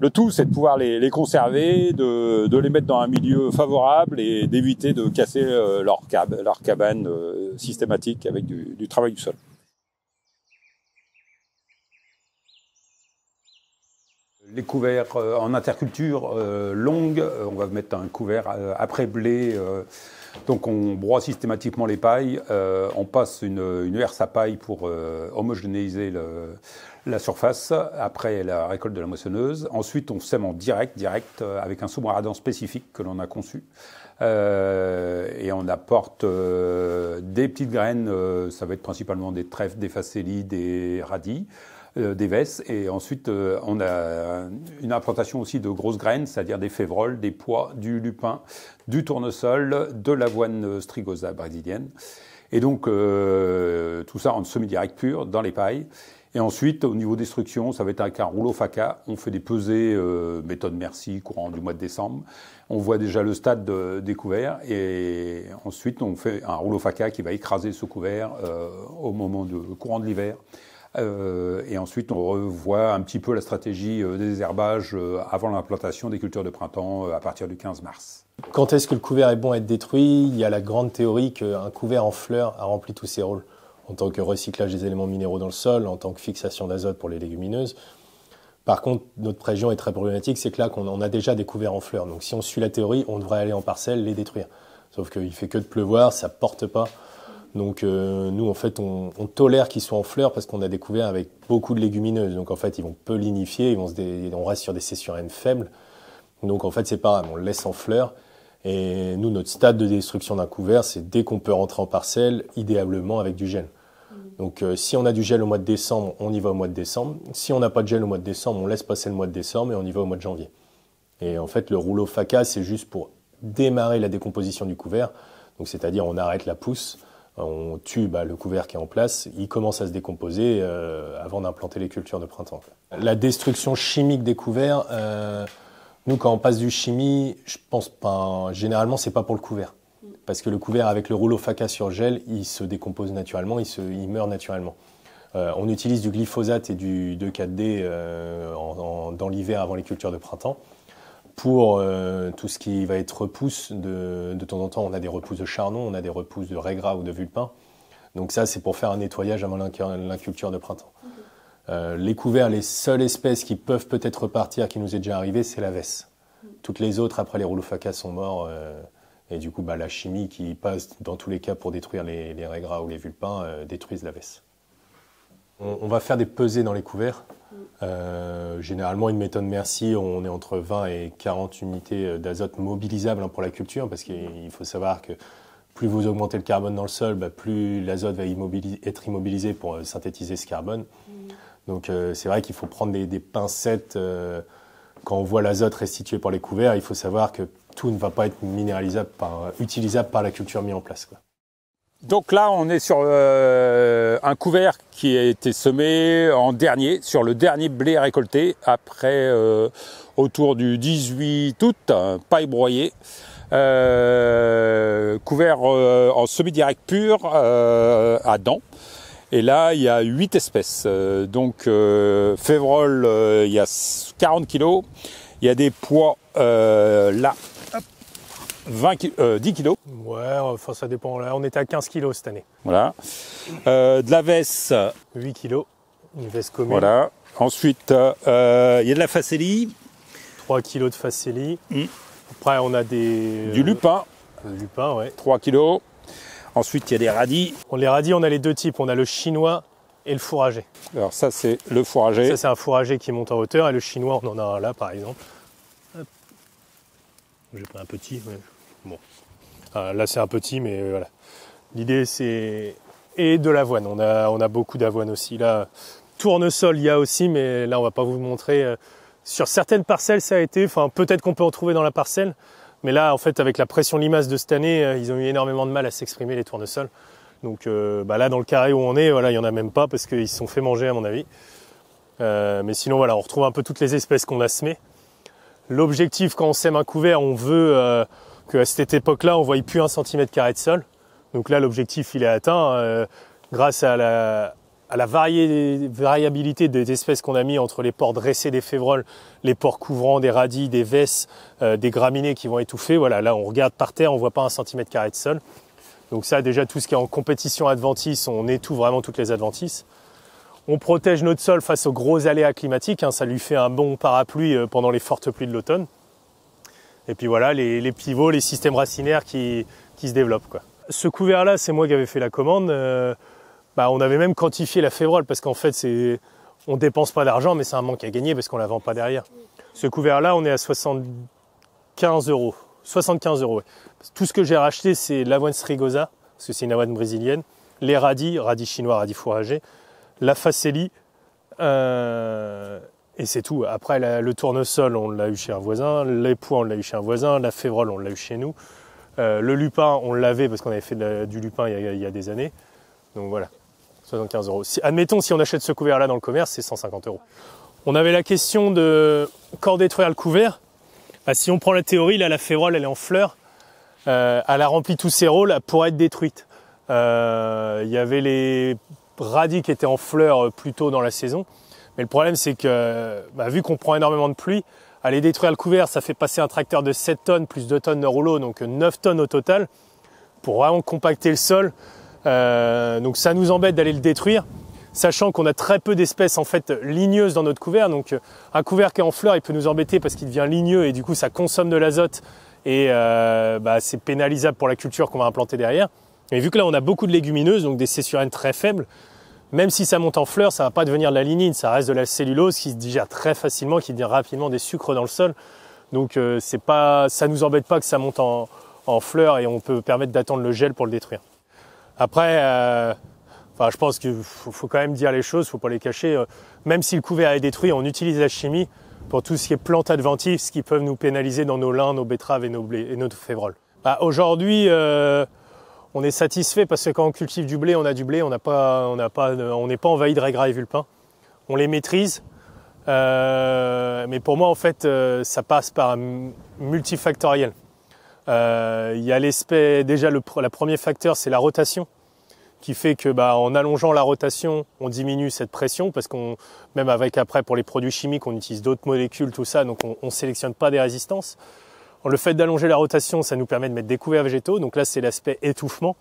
le tout, c'est de pouvoir les, conserver, de, les mettre dans un milieu favorable et d'éviter de casser euh, leur, cabane euh, systématique avec du, travail du sol. Les couverts euh, en interculture longue, on va mettre un couvert après blé. donc on broie systématiquement les pailles, on passe une, une herse à paille pour homogénéiser le, la surface après la récolte de la moissonneuse. Ensuite, on sème en direct, direct, euh, avec un semoir à spécifique que l'on a conçu. Euh, et on apporte euh, des petites graines, euh, ça va être principalement des trèfles, des facélis, des radis, des vesses. Et ensuite, on a une implantation aussi de grosses graines, c'est-à-dire des févroles, des pois, du lupin, du tournesol, de l'avoine strigosa brésilienne. Et donc, tout ça en semi-direct pur dans les pailles. Et ensuite, au niveau destruction, ça va être avec un rouleau FACA. On fait des pesées euh, méthode Merci courant du mois de décembre. On voit déjà le stade de, des couverts. Et ensuite, on fait un rouleau FACA qui va écraser ce couvert euh, au moment du courant de l'hiver. Euh, et ensuite, on revoit un petit peu la stratégie euh, des herbages avant l'implantation des cultures de printemps à partir du 15 mars. Quand est-ce que le couvert est bon à être détruit Il y a la grande théorie qu'un couvert en fleurs a rempli tous ses rôles en tant que recyclage des éléments minéraux dans le sol, en tant que fixation d'azote pour les légumineuses. Par contre, notre région est très problématique, c'est que là, qu'on en a déjà découvert en fleurs. Donc si on suit la théorie, on devrait aller en parcelle les détruire. Sauf qu'il fait que de pleuvoir, ça porte pas. Donc euh, nous, en fait, on, tolère qu'ils soient en fleurs parce qu'on a découvert avec beaucoup de légumineuses. Donc en fait, ils vont pollinifier, ils vont se on reste sur des sessions faibles. Donc en fait, c'est pareil, on le laisse en fleurs. Et nous, notre stade de destruction d'un couvert, c'est dès qu'on peut rentrer en parcelle, idéalement avec du gel. Donc euh, si on a du gel au mois de décembre, on y va au mois de décembre. Si on n'a pas de gel au mois de décembre, on laisse passer le mois de décembre et on y va au mois de janvier. Et en fait, le rouleau FACA, c'est juste pour démarrer la décomposition du couvert. Donc c'est-à-dire on arrête la pousse, on tue bah, le couvert qui est en place, il commence à se décomposer euh, avant d'implanter les cultures de printemps. La destruction chimique des couverts, euh, nous quand on passe du chimie, je pense pas. Généralement, c'est pas pour le couvert parce que le couvert avec le rouleau FACA sur gel, il se décompose naturellement, il, se, meurt naturellement. Euh, on utilise du glyphosate et du 2,4-D euh, dans l'hiver avant les cultures de printemps. Pour euh, tout ce qui va être repousse, de, de, temps en temps, on a des repousses de charnon, on a des repousses de régras ou de vulpin. Donc ça, c'est pour faire un nettoyage avant l'inculture de printemps. les couverts, les seules espèces qui peuvent peut-être repartir, qui nous est déjà arrivé, c'est la vesse. Mm. Toutes les autres, après les rouleaux FACA, sont morts et du coup, bah, la chimie qui passe dans tous les cas pour détruire les, les raies gras ou les vulpins détruise euh, détruisent la veste. On, va faire des pesées dans les couverts. Euh, généralement, une méthode merci, on est entre 20 et 40 unités euh, d'azote mobilisables hein, pour la culture, parce qu'il faut savoir que plus vous augmentez le carbone dans le sol, bah, plus l'azote va être immobilisé pour synthétiser ce carbone. Donc c'est vrai qu'il faut prendre des, des pincettes quand on voit l'azote restitué par les couverts, il faut savoir que ne va pas être minéralisable par, euh, utilisable par la culture mise en place. Donc là, on est sur euh, un couvert qui a été semé en dernier, sur le dernier blé récolté, après euh, autour du 18 août, paille broyée, couvert en semi-direct pur à dents. Et là, il y a 8 espèces. donc, févrole, il y a 40 kilos. Il y a des pois là 20, 10 euh, kilos. Ouais, enfin ça dépend. Là, on était à 15 kilos cette année. Voilà. Euh, de la veste. 8 kg, Une veste commune. Voilà. Ensuite, euh, il y a de la facélie. 3 kg de facélie. Mm. Après, on a des. Du lupin. lupin, 3 kilos. Ensuite, il y a des radis. On les radis, on a les deux types. On a le chinois et le fourrager. Alors ça, c'est le fourrager. Ça, c'est un fourrager qui monte en hauteur et le chinois, on en a un là, par exemple. J'ai pas un petit, mais bon. Ah, là, c'est un petit, mais voilà. L'idée, c'est. Et de l'avoine. On a, on a beaucoup d'avoine aussi. Là, tournesol, il y a aussi, mais là, on va pas vous montrer. Euh, sur certaines parcelles, ça a été. Enfin, peut-être qu'on peut en trouver dans la parcelle. Mais là, en fait, avec la pression limace de cette année, euh, ils ont eu énormément de mal à s'exprimer, les tournesols. Donc euh, bah là, dans le carré où on est, voilà, il n'y en a même pas parce qu'ils se sont fait manger, à mon avis. mais sinon, voilà, on retrouve un peu toutes les espèces qu'on a semées. L'objectif quand on sème un couvert, on veut euh, qu'à cette époque-là, on ne voie plus un centimètre carré de sol. Donc là, l'objectif, il est atteint euh, grâce à la, variabilité des espèces qu'on a mis entre les ports dressés des févroles, les ports couvrants, des radis, des vesses, euh, des graminées qui vont étouffer. Voilà, là, on regarde par terre, on ne voit pas un centimètre carré de sol. Donc ça, déjà, tout ce qui est en compétition adventice, on étouffe vraiment toutes les adventices. On protège notre sol face aux gros aléas climatiques, hein. ça lui fait un bon parapluie euh, pendant les fortes pluies de l'automne. Et puis voilà, les, pivots, les systèmes racinaires qui, se développent. Ce couvert-là, c'est moi qui avais fait la commande. Euh, bah, on avait même quantifié la févrole parce qu'en fait, on on dépense pas d'argent, mais c'est un manque à gagner parce qu'on la vend pas derrière. Ce couvert-là, on est à 75 euros. 75 euros. Tout ce que j'ai racheté, c'est l'avoine Strigosa, parce que c'est une avoine brésilienne, les radis, radis chinois, radis fourragés, la facélie. Euh, et c'est tout. Après, le tournesol, on l'a eu chez un voisin. Les pois, on l'a eu chez un voisin. La févrole, on l'a eu chez nous. Euh, le lupin, on l'avait parce qu'on avait fait du lupin il y, a, des années. Donc voilà, 75 euros. admettons, si on achète ce couvert-là dans le commerce, c'est 150 euros. On avait la question de quand détruire le couvert. Bah, si on prend la théorie, là, la févrole, elle est en fleur, euh, elle a rempli tous ses rôles pour être détruite. Il y avait les radis qui en fleur euh, plus tôt dans la saison. Mais le problème, c'est que euh, bah, vu qu'on prend énormément de pluie, aller détruire le couvert, ça fait passer un tracteur de 7 tonnes plus 2 tonnes de rouleau, donc 9 euh, tonnes au total, pour vraiment compacter le sol. donc ça nous embête d'aller le détruire, sachant qu'on a très peu d'espèces en fait ligneuses dans notre couvert. Donc un couvert qui est en fleur, il peut nous embêter parce qu'il devient ligneux et du coup ça consomme de l'azote et bah, c'est pénalisable pour la culture qu'on va implanter derrière. Mais vu que là, on a beaucoup de légumineuses, donc des césures très faibles, même si ça monte en fleurs, ça ne va pas devenir de la lignine, ça reste de la cellulose qui se digère très facilement, qui devient rapidement des sucres dans le sol. Donc euh, c'est pas, ça nous embête pas que ça monte en, fleurs et on peut permettre d'attendre le gel pour le détruire. Après, euh, enfin, je pense qu'il faut, quand même dire les choses, faut pas les cacher. Euh, même si le couvert est détruit, on utilise la chimie pour tout ce qui est plantes adventives, ce qui peuvent nous pénaliser dans nos lins, nos betteraves et nos blés et nos févroles. Bah, Aujourd'hui, euh, on est satisfait parce que quand on cultive du blé, on a du blé, on n'est pas, on pas, pas envahi de régras et vulpins. On les maîtrise. Euh, mais pour moi, en fait, euh, ça passe par multifactoriel. Euh, il y a l'aspect, déjà, le premier facteur, c'est la rotation, qui fait que, bah, en allongeant la rotation, on diminue cette pression, parce qu'on, même avec après, pour les produits chimiques, on utilise d'autres molécules, tout ça, donc on ne sélectionne pas des résistances. Le fait d'allonger la rotation, ça nous permet de mettre des couverts végétaux. Donc là, c'est l'aspect étouffement.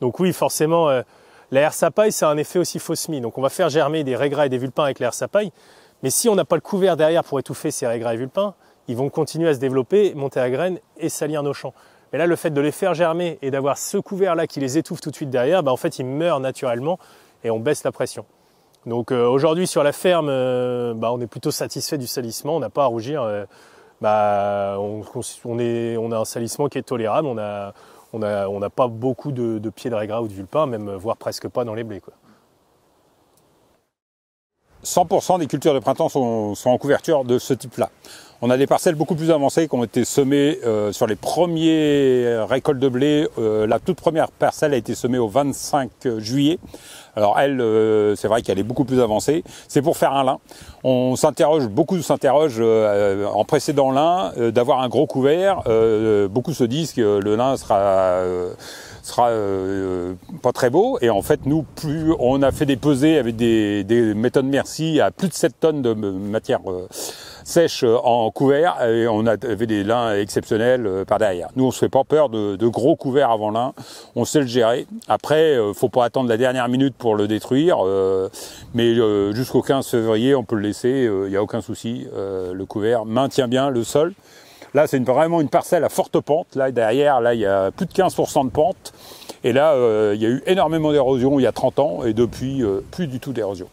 Donc oui, forcément, euh, sapaille, hersapaille, ça a un effet aussi fausse Donc on va faire germer des régras et des vulpins avec l'air sapaille. Mais si on n'a pas le couvert derrière pour étouffer ces régras et vulpins, ils vont continuer à se développer, monter à graines et salir nos champs. Mais là, le fait de les faire germer et d'avoir ce couvert-là qui les étouffe tout de suite derrière, bah, en fait, ils meurent naturellement et on baisse la pression. Donc euh, aujourd'hui, sur la ferme, euh, bah, on est plutôt satisfait du salissement, on n'a pas à rougir. Euh, bah, on, a un salissement qui est tolérable, on n'a pas beaucoup de, pieds de régras ou de vulpin, même voire presque pas dans les blés. 100% des cultures de printemps sont en couverture de ce type-là. On a des parcelles beaucoup plus avancées qui ont été semées euh, sur les premiers récoltes de blé. Euh, la toute première parcelle a été semée au 25 juillet. Alors elle, euh, c'est vrai qu'elle est beaucoup plus avancée. C'est pour faire un lin. On s'interroge, beaucoup s'interrogent en précédant lin, d'avoir un gros couvert. beaucoup se disent que le lin sera sera euh, euh, pas très beau. Et en fait, nous, plus on a fait des pesées avec des, méthodes Merci à plus de 7 tonnes de matière euh, sèche en couvert, et on avait des lins exceptionnels par derrière. Nous, on se fait pas peur de, gros couverts avant lin, on sait le gérer. Après, faut pas attendre la dernière minute pour le détruire, mais jusqu'au 15 février, on peut le laisser, il n'y a aucun souci. le couvert maintient bien le sol. Là, c'est vraiment une parcelle à forte pente. Là, derrière, là, il y a plus de 15% de pente. Et là, euh, il y a eu énormément d'érosion il y a 30 ans et depuis, euh, plus du tout d'érosion.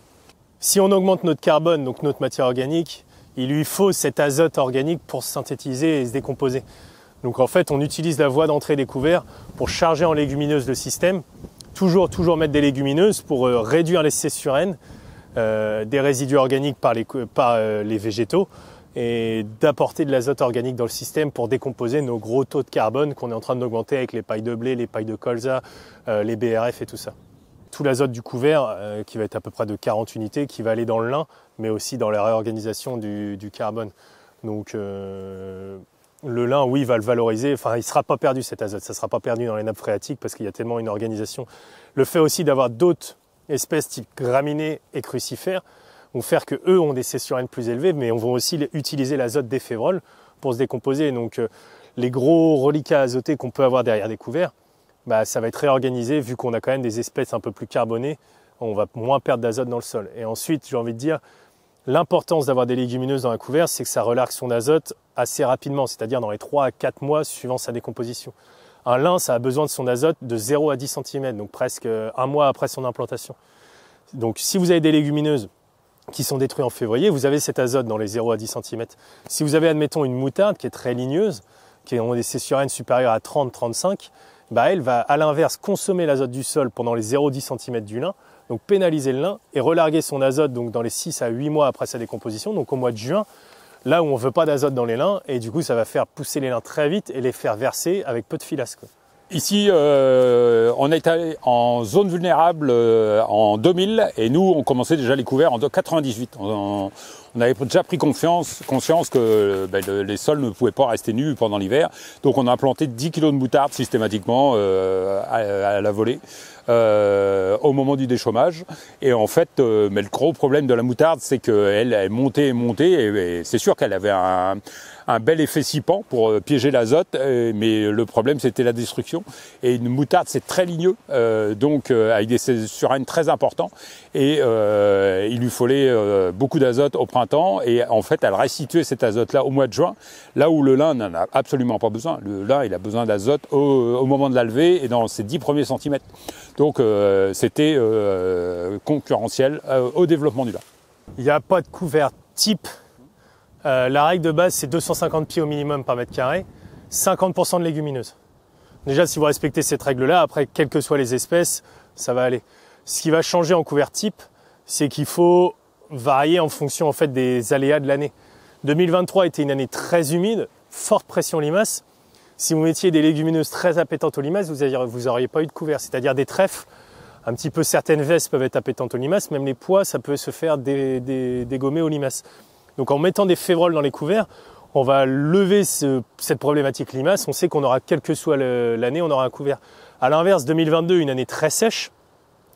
Si on augmente notre carbone, donc notre matière organique, il lui faut cet azote organique pour se synthétiser et se décomposer. Donc en fait, on utilise la voie d'entrée des pour charger en légumineuses le système. Toujours, toujours mettre des légumineuses pour euh, réduire les sur des résidus organiques par, les végétaux, et d'apporter de l'azote organique dans le système pour décomposer nos gros taux de carbone qu'on est en train d'augmenter avec les pailles de blé, les pailles de colza, euh, les BRF et tout ça. Tout l'azote du couvert, euh, qui va être à peu près de 40 unités, qui va aller dans le lin, mais aussi dans la réorganisation du, carbone. Donc euh, le lin, oui, va le valoriser, enfin il ne sera pas perdu cet azote, ça ne sera pas perdu dans les nappes phréatiques parce qu'il y a tellement une organisation. Le fait aussi d'avoir d'autres espèces type graminées et crucifères, vont faire que eux ont des cessions N plus élevées, mais on va aussi utiliser l'azote des févroles pour se décomposer. Donc euh, les gros reliquats azotés qu'on peut avoir derrière des couverts, bah, ça va être réorganisé vu qu'on a quand même des espèces un peu plus carbonées, on va moins perdre d'azote dans le sol. Et ensuite, j'ai envie de dire, l'importance d'avoir des légumineuses dans un couvert, c'est que ça relargue son azote assez rapidement, c'est-à-dire dans les 3 à 4 mois suivant sa décomposition. Un lin, ça a besoin de son azote de 0 à 10 cm, donc presque euh, un mois après son implantation. Donc si vous avez des légumineuses, qui sont détruits en février, vous avez cet azote dans les 0 à 10 cm. Si vous avez, admettons, une moutarde qui est très ligneuse, qui est des cessurènes supérieures à 30-35, bah elle va à l'inverse consommer l'azote du sol pendant les 0 10 cm du lin, donc pénaliser le lin et relarguer son azote donc dans les 6 à 8 mois après sa décomposition, donc au mois de juin, là où on ne veut pas d'azote dans les lins, et du coup ça va faire pousser les lins très vite et les faire verser avec peu de filasse. Ici, euh, on allé en zone vulnérable euh, en 2000 et nous, on commençait déjà les couverts en 98. On, avait déjà pris confiance, conscience que euh, ben, les sols ne pouvaient pas rester nus pendant l'hiver. Donc, on a planté 10 kilos de moutarde systématiquement euh, à, la volée au moment du déchômage. Et en fait, mais le gros problème de la moutarde, c'est qu'elle est montée et montée. et c'est sûr qu'elle avait un, un bel effet sipant pour euh, piéger l'azote, euh, mais le problème c'était la destruction. Et une moutarde c'est très ligneux, euh, donc avec des une très importants, et il lui fallait beaucoup d'azote au printemps, et en fait elle restituait cet azote-là au mois de juin, là où le lin n'en a absolument pas besoin. Le lin il a besoin d'azote au, moment de la levée et dans ses dix premiers centimètres. Donc c'était concurrentiel au développement du lin. Il n'y a pas de couvert type euh, la règle de base, c'est 250 pieds au minimum par mètre carré, 50% de légumineuses. Déjà, si vous respectez cette règle-là, après, quelles que soient les espèces, ça va aller. Ce qui va changer en couvert type, c'est qu'il faut varier en fonction en fait des aléas de l'année. 2023 était une année très humide, forte pression limace. Si vous mettiez des légumineuses très appétantes aux limaces, vous n'auriez pas eu de couvert, c'est-à-dire des trèfles. Un petit peu certaines vestes peuvent être appétantes aux limaces, même les pois, ça peut se faire dégommer aux limaces. Donc en mettant des févroles dans les couverts, on va lever cette problématique limace, On sait qu'on aura, quelle que soit l'année, on aura un couvert. À l'inverse, 2022, une année très sèche.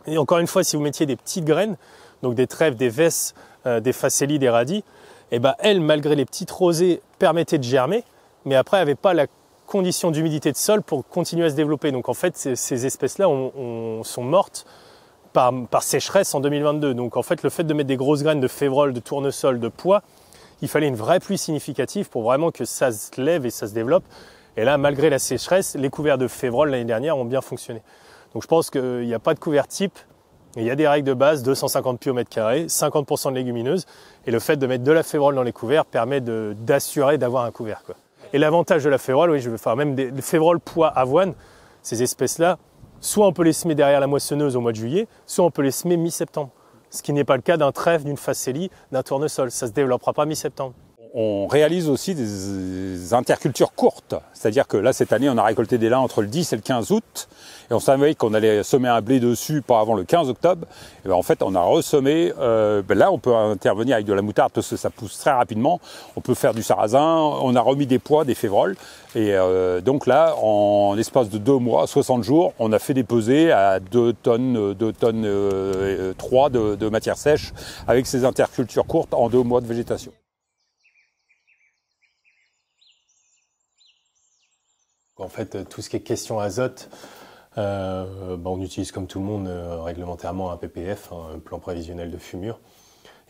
Et encore une fois, si vous mettiez des petites graines, donc des trèfles, des vesses, euh, des facélies, des radis, et eh ben, elles, malgré les petites rosées, permettaient de germer, mais après n'avaient pas la condition d'humidité de sol pour continuer à se développer. Donc en fait, ces, ces espèces-là sont mortes par, sécheresse en 2022. Donc en fait, le fait de mettre des grosses graines de févrole, de tournesol, de pois, il fallait une vraie pluie significative pour vraiment que ça se lève et ça se développe. Et là, malgré la sécheresse, les couverts de févrole l'année dernière ont bien fonctionné. Donc je pense qu'il n'y a pas de couvert type. Il y a des règles de base, 250 pieds au mètre carré, 50% de légumineuses, et le fait de mettre de la févrole dans les couverts permet d'assurer d'avoir un couvert. Quoi. Et l'avantage de la févrole, oui, je veux faire même des févrole, pois, avoine, ces espèces-là, Soit on peut les semer derrière la moissonneuse au mois de juillet, soit on peut les semer mi-septembre. Ce qui n'est pas le cas d'un trèfle, d'une facélie, d'un tournesol. Ça ne se développera pas mi-septembre on réalise aussi des intercultures courtes. C'est-à-dire que là, cette année, on a récolté des lins entre le 10 et le 15 août. Et on savait qu'on allait semer un blé dessus pas avant le 15 octobre. Et ben, en fait, on a ressemé. Euh, ben là, on peut intervenir avec de la moutarde parce que ça pousse très rapidement. On peut faire du sarrasin. On a remis des pois, des févroles. Et euh, donc là, en l'espace de deux mois, 60 jours, on a fait des pesées à 2 tonnes, 2 tonnes 3 euh, euh, de, de matière sèche avec ces intercultures courtes en deux mois de végétation. En fait, euh, tout ce qui est question azote, euh, bah, on utilise comme tout le monde euh, réglementairement un PPF, hein, un plan prévisionnel de fumure.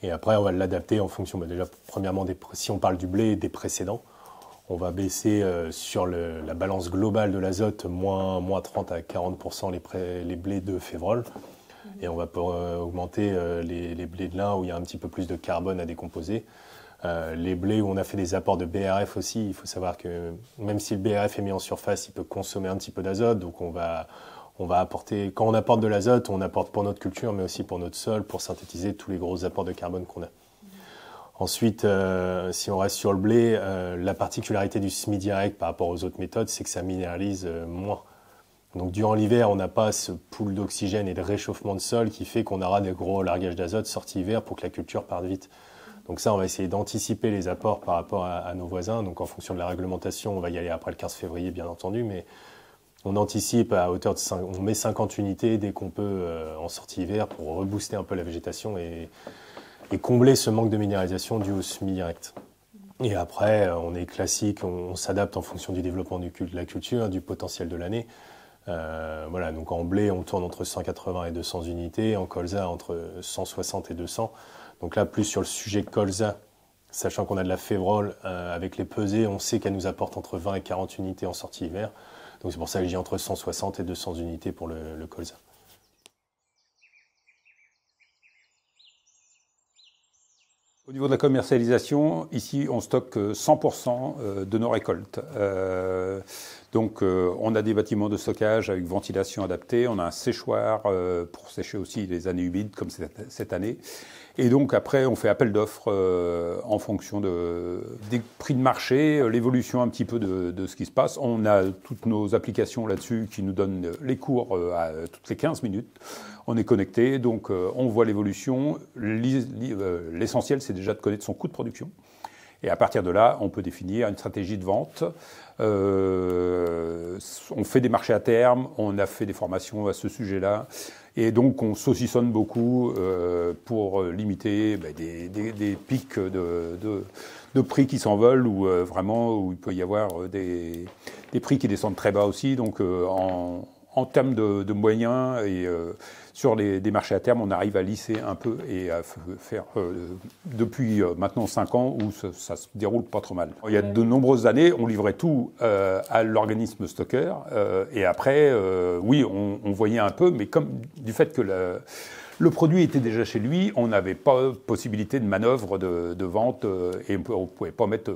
Et après, on va l'adapter en fonction, bah, déjà, premièrement, si on parle du blé et des précédents, on va baisser sur la balance globale de l'azote moins, 30 à 40% les, blés de févrole. Et on va augmenter les, les blés de lin où il y a un petit peu plus de carbone à décomposer. Euh, les blés où on a fait des apports de BRF aussi, il faut savoir que même si le BRF est mis en surface, il peut consommer un petit peu d'azote. Donc on va, apporter, quand on apporte de l'azote, on apporte pour notre culture, mais aussi pour notre sol, pour synthétiser tous les gros apports de carbone qu'on a. Ensuite, euh, si on reste sur le blé, euh, la particularité du semi direct par rapport aux autres méthodes, c'est que ça minéralise moins. Donc durant l'hiver, on n'a pas ce pool d'oxygène et de réchauffement de sol qui fait qu'on aura des gros largages d'azote sortis hiver pour que la culture parte vite. Donc ça, on va essayer d'anticiper les apports par rapport à, nos voisins. Donc en fonction de la réglementation, on va y aller après le 15 février, bien entendu, mais on anticipe à hauteur de on met 50 unités dès qu'on peut euh, en sortie hiver pour rebooster un peu la végétation et, combler ce manque de minéralisation dû au semi-direct. Et après, euh, on est classique, on, s'adapte en fonction du développement de la culture, du potentiel de l'année. Euh, voilà, donc en blé, on tourne entre 180 et 200 unités, en colza, entre 160 et 200. Donc là, plus sur le sujet colza, sachant qu'on a de la févrole euh, avec les pesées, on sait qu'elle nous apporte entre 20 et 40 unités en sortie hiver. Donc c'est pour ça que j'ai entre 160 et 200 unités pour le, colza. Au niveau de la commercialisation, ici, on stocke 100% euh, de nos récoltes. Euh, donc, on a des bâtiments de stockage avec ventilation adaptée, on a un séchoir pour sécher aussi les années humides, comme cette année. Et donc après, on fait appel d'offres euh, en fonction des prix de marché, euh, l'évolution un petit peu de, ce qui se passe. On a toutes nos applications là-dessus qui nous donnent euh, les cours à toutes les 15 minutes. On est connecté, donc on voit l'évolution. L'essentiel, c'est déjà de connaître son coût de production. Et à partir de là, on peut définir une stratégie de vente. on fait des marchés à terme, on a fait des formations à ce sujet-là. Et donc on saucissonne beaucoup euh, pour limiter bah, des, pics de, prix qui s'envolent ou euh, vraiment où il peut y avoir euh, des, prix qui descendent très bas aussi. Donc en, termes de, de moyens et sur les, des marchés à terme, on arrive à lisser un peu et à faire euh, depuis euh, maintenant 5 ans où ça, se déroule pas trop mal. Il y a de nombreuses années, on livrait tout euh, à l'organisme stocker et après, oui, on, voyait un peu, mais comme du fait que le produit était déjà chez lui, on n'avait pas possibilité de manœuvre de, de vente et on ne pouvait pas mettre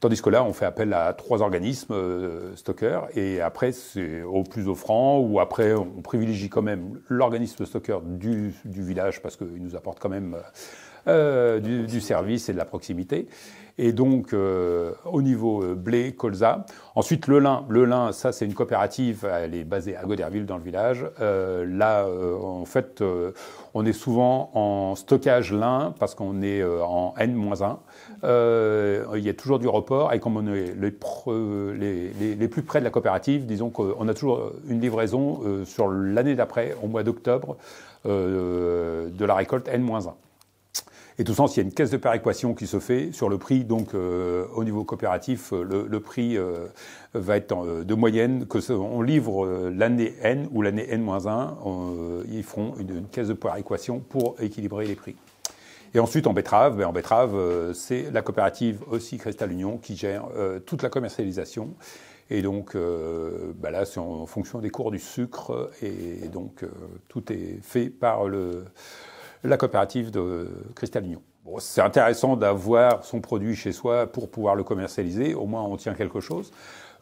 Tandis que là, on fait appel à trois organismes euh, stockeurs et après, c'est au plus offrant ou après, on privilégie quand même l'organisme stockeur du, village parce qu'il nous apporte quand même euh, du, service et de la proximité et donc euh, au niveau euh, blé, colza. Ensuite le lin, le lin, ça c'est une coopérative, elle est basée à Goderville dans le village. Euh, là, en fait, on est souvent en stockage lin parce qu'on est en n-1. il y a toujours du report et comme on est les, les, les plus près de la coopérative, disons qu'on a toujours une livraison sur l'année d'après, au mois d'octobre, de la récolte n-1. Et tout sens, il y a une caisse de équation qui se fait sur le prix. Donc, euh, au niveau coopératif, euh, le, prix euh, va être de moyenne. Que ce, on livre l'année N ou l'année N-1, ils feront une, caisse de équation pour équilibrer les prix. Et ensuite, en betterave, ben, en betterave, c'est la coopérative aussi Cristal Union qui gère toute la commercialisation. Et donc, ben là, c'est en fonction des cours du sucre. Et donc, tout est fait par le, la coopérative de Cristal Union. Bon, c'est intéressant d'avoir son produit chez soi pour pouvoir le commercialiser, au moins on tient quelque chose.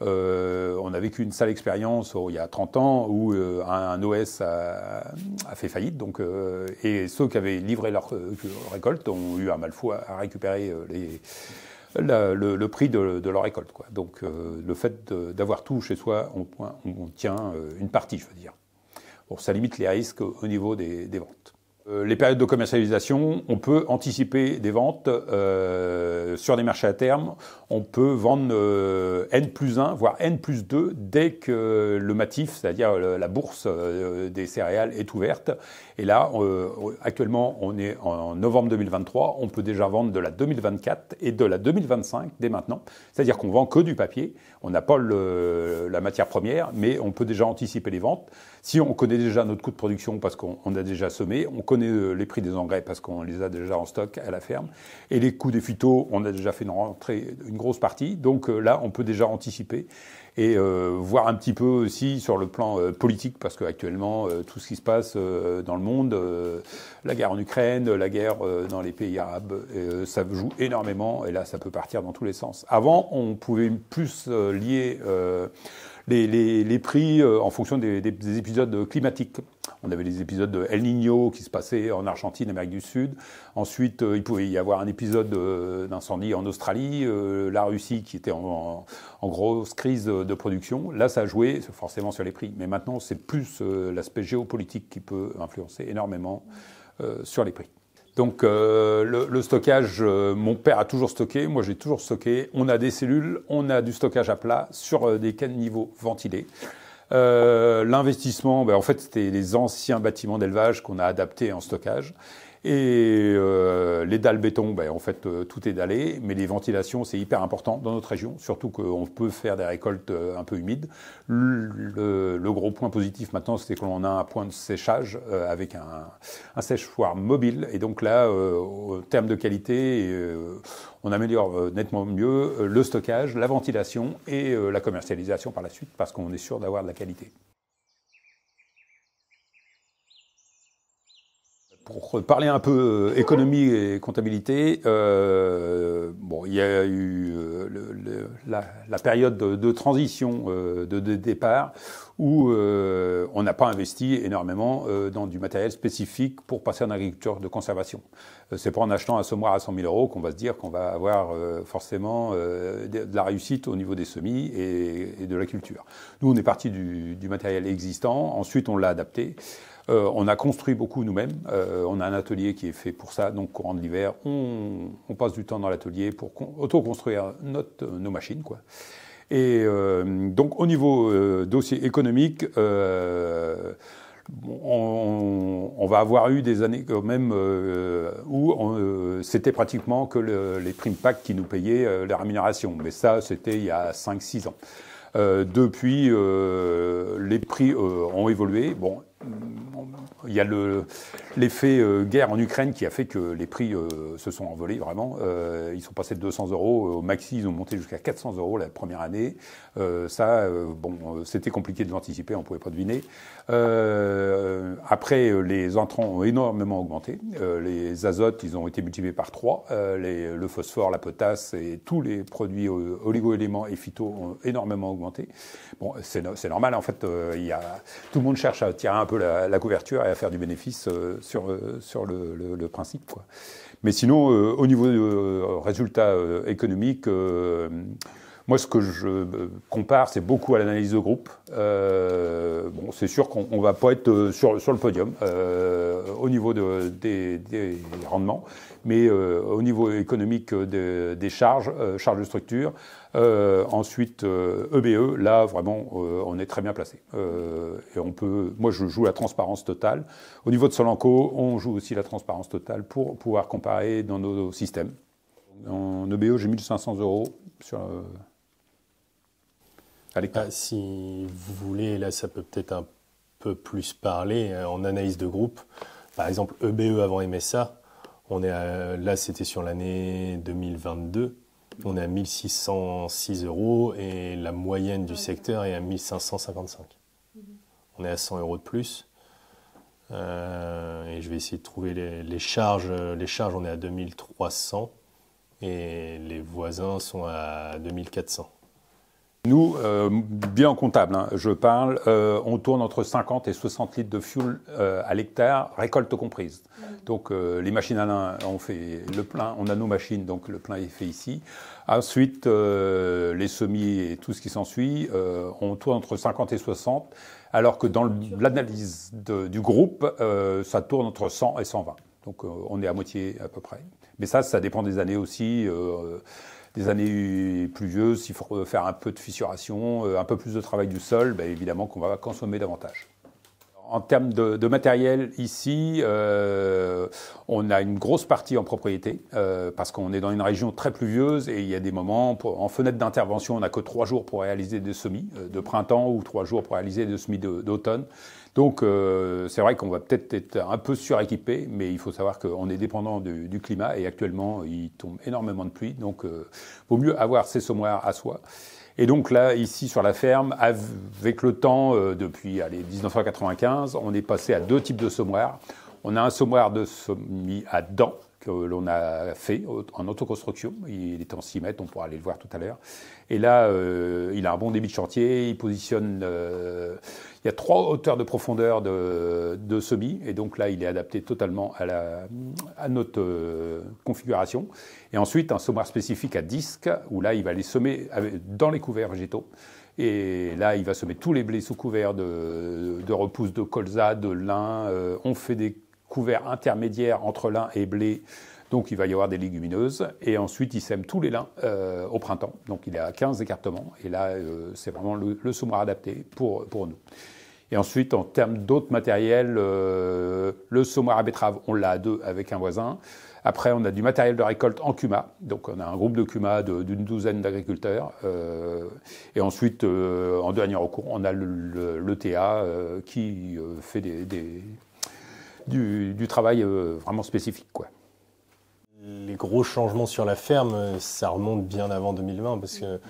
Euh, on a vécu une sale expérience il y a 30 ans où euh, un, OS a, fait faillite, donc, euh, et ceux qui avaient livré leur, euh, récolte ont eu un mal fou à, récupérer les, le, prix de, leur récolte. Quoi. Donc le fait d'avoir tout chez soi, on, tient une partie, je veux dire. Bon, ça limite les risques au niveau des ventes. Euh, les périodes de commercialisation, on peut anticiper des ventes euh, sur des marchés à terme on peut vendre euh, N plus 1, voire N plus 2 dès que le matif, c'est-à-dire la bourse euh, des céréales, est ouverte. Et là, euh, actuellement, on est en novembre 2023, on peut déjà vendre de la 2024 et de la 2025 dès maintenant. C'est-à-dire qu'on vend que du papier, on n'a pas la matière première, mais on peut déjà anticiper les ventes. Si on connaît déjà notre coût de production parce qu'on a déjà semé, on connaît les prix des engrais parce qu'on les a déjà en stock à la ferme, et les coûts des phytos, on a déjà fait une rentrée, grosse partie. Donc euh, là, on peut déjà anticiper et euh, voir un petit peu aussi sur le plan euh, politique, parce qu'actuellement, actuellement, tout ce qui se passe dans le monde, la guerre en Ukraine, la guerre dans les pays arabes, ça joue énormément, et là, ça peut partir dans tous les sens. Avant, on pouvait plus lier les, prix en fonction des épisodes climatiques. On avait les épisodes de El Niño qui se passaient en Argentine, Amérique du Sud. Ensuite, euh, il pouvait y avoir un épisode euh, d'incendie en Australie, euh, la Russie qui était en, grosse crise de production. Là, ça jouait forcément sur les prix. Mais maintenant, c'est plus l'aspect géopolitique qui peut influencer énormément sur les prix. Donc le, stockage, mon père a toujours stocké, moi j'ai toujours stocké. On a des cellules, on a du stockage à plat sur des des niveaux ventilés. Euh, l'investissement, ben, en fait, c'était les anciens bâtiments d'élevage qu'on a adaptés en stockage. Et euh, les dalles béton, ben, en fait, euh, tout est dallé, mais les ventilations, c'est hyper important dans notre région, surtout qu'on peut faire des récoltes euh, un peu humides. Le, gros point positif maintenant, c'est qu'on a un point de séchage avec un, un, séchoir mobile. Et donc là, en termes de qualité, on améliore nettement mieux le stockage, la ventilation et la commercialisation par la suite, parce qu'on est sûr d'avoir de la qualité. pour parler un peu euh, économie et comptabilité, euh, bon, il y a eu euh, le, la, la, période de, transition, euh, de, de, départ, où on n'a pas investi énormément dans du matériel spécifique pour passer en agriculture de conservation. C'est pas en achetant un semoir à 100 000 euros qu'on va se dire qu'on va avoir forcément de la réussite au niveau des semis et, et de la culture. Nous, on est parti du, du matériel existant, ensuite on l'a adapté. Euh, on a construit beaucoup nous-mêmes. Euh, on a un atelier qui est fait pour ça. Donc, courant de l'hiver, on, passe du temps dans l'atelier pour auto-construire euh, nos machines. Quoi. Et donc, au niveau dossier économique, on, va avoir eu des années quand même où c'était pratiquement que les primes PAC qui nous payaient les rémunérations. Mais ça, c'était il y a 5-6 ans. depuis, les prix ont évolué. Bon, il y a l'effet euh, guerre en Ukraine qui a fait que les prix euh, se sont envolés vraiment. Euh, ils sont passés de 200 euros au maxi, ils ont monté jusqu'à 400 euros la première année. ça, bon, c'était compliqué de l'anticiper, on pouvait pas deviner. après, les entrants ont énormément augmenté. les azotes, ils ont été multipliés par 3. Les, le phosphore, la potasse et tous les produits oligo-éléments et phyto ont énormément augmenté. Bon, c'est normal, en fait, il y a, tout le monde cherche à tirer un peu la, couverture et à faire du bénéfice euh, sur, euh, sur le, principe. Quoi. Mais sinon, euh, au niveau du résultats économiques, moi, ce que je compare, c'est beaucoup à l'analyse de groupe. bon, c'est sûr qu'on ne va pas être sur, sur le podium au niveau de, des, rendements, mais au niveau économique des charges, charges de structure, euh, ensuite, EBE, euh, e, là, vraiment, euh, on est très bien placé. et on peut, moi, je joue la transparence totale. Au niveau de Solanco, on joue aussi la transparence totale pour pouvoir comparer dans nos, systèmes. En EBE, e, j'ai 1500 euros sur. Ah, si vous voulez, là, ça peut peut-être un peu plus parler en analyse de groupe. Par exemple, EBE e avant MSA, on est là, c'était sur l'année 2022. On est à 1606 euros et la moyenne du secteur est à 1555. On est à 100 euros de plus. Euh, et je vais essayer de trouver les, les, charges. Les charges, on est à 2300 et les voisins sont à 2400. Nous, euh, bien en comptable, hein, je parle, euh, on tourne entre 50 et 60 litres de fuel euh, à l'hectare, récolte comprise. Mm. Donc les machines à lin, on fait le plein, on a nos machines, donc le plein est fait ici. Ensuite, les semis et tout ce qui s'ensuit, on tourne entre 50 et 60, alors que dans l'analyse du groupe, ça tourne entre 100 et 120. Donc on est à moitié à peu près. Mais ça, ça dépend des années aussi des années pluvieuses, s'il faut faire un peu de fissuration, euh, un peu plus de travail du sol, ben, évidemment qu'on va consommer davantage. En termes de, matériel, ici, euh, on a une grosse partie en propriété, euh, parce qu'on est dans une région très pluvieuse et il y a des moments, en fenêtre d'intervention, on n'a que trois jours pour réaliser des semis de printemps ou trois jours pour réaliser des semis d'automne. Donc euh, c'est vrai qu'on va peut-être être un peu suréquipé, mais il faut savoir qu'on est dépendant du, climat et actuellement il tombe énormément de pluie, donc euh, vaut mieux avoir ces sommoirs à soi. Et donc là, ici sur la ferme, avec le temps, euh, depuis allez, 1995, on est passé à deux types de sommoirs. On a un sommoir de semis à dents, que l'on a fait en autoconstruction. Il est en 6 mètres, on pourra aller le voir tout à l'heure. Et là, euh, il a un bon débit de chantier, il positionne... Euh, il y a trois hauteurs de profondeur de, semis, et donc là, il est adapté totalement à, la, à notre euh, configuration. Et ensuite, un semoir spécifique à disque, où là, il va les semer dans les couverts végétaux. Et là, il va semer tous les blés sous couvert de, de repousse de colza, de lin. on fait des couvert intermédiaire entre lin et blé. Donc il va y avoir des légumineuses. Et ensuite, il sème tous les lins euh, au printemps. Donc il est à 15 écartements. Et là, euh, c'est vraiment le, le adapté pour, nous. Et ensuite, en termes d'autres matériels, euh, le semoir à betterave, on l'a deux avec un voisin. Après, on a du matériel de récolte en cuma. Donc, on a un groupe de cuma d'une douzaine d'agriculteurs. et ensuite, en dernier recours, on a l'ETA qui fait des, du, travail euh, vraiment spécifique. Quoi. Les gros changements sur la ferme, euh, ça remonte bien avant 2020 parce que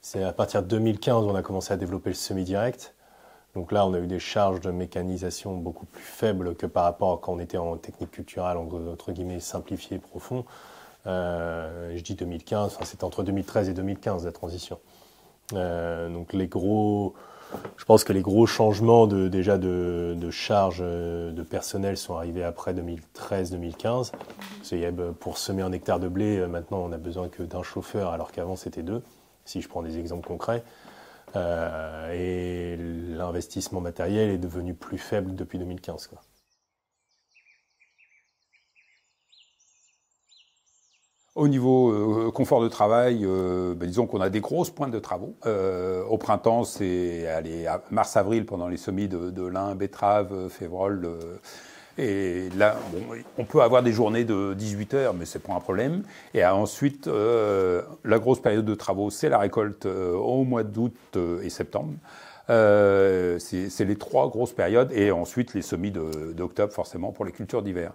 c'est à partir de 2015 qu'on a commencé à développer le semi-direct. Donc là, on a eu des charges de mécanisation beaucoup plus faibles que par rapport quand on était en technique culturelle, entre guillemets, simplifiée et profond. Euh, je dis 2015, enfin, c'était entre 2013 et 2015 la transition. donc les gros, je pense que les gros changements de, déjà de, de charge euh, de personnel sont arrivés après 2013-2015. Euh, pour semer un hectare de blé, euh, maintenant on a besoin que d'un chauffeur, alors qu'avant c'était deux, si je prends des exemples concrets. et l'investissement matériel est devenu plus faible depuis 2015. Au niveau euh, confort de travail, euh, ben, disons qu'on a des grosses pointes de travaux. Euh, au printemps, c'est mars-avril pendant les semis de, de lin, betterave, févrole. et là, on peut avoir des journées de 18 heures, mais c'est pas un problème. Et ensuite, la grosse période de travaux, c'est la récolte au mois d'août et septembre. c'est les trois grosses périodes et ensuite les semis d'octobre forcément pour les cultures d'hiver.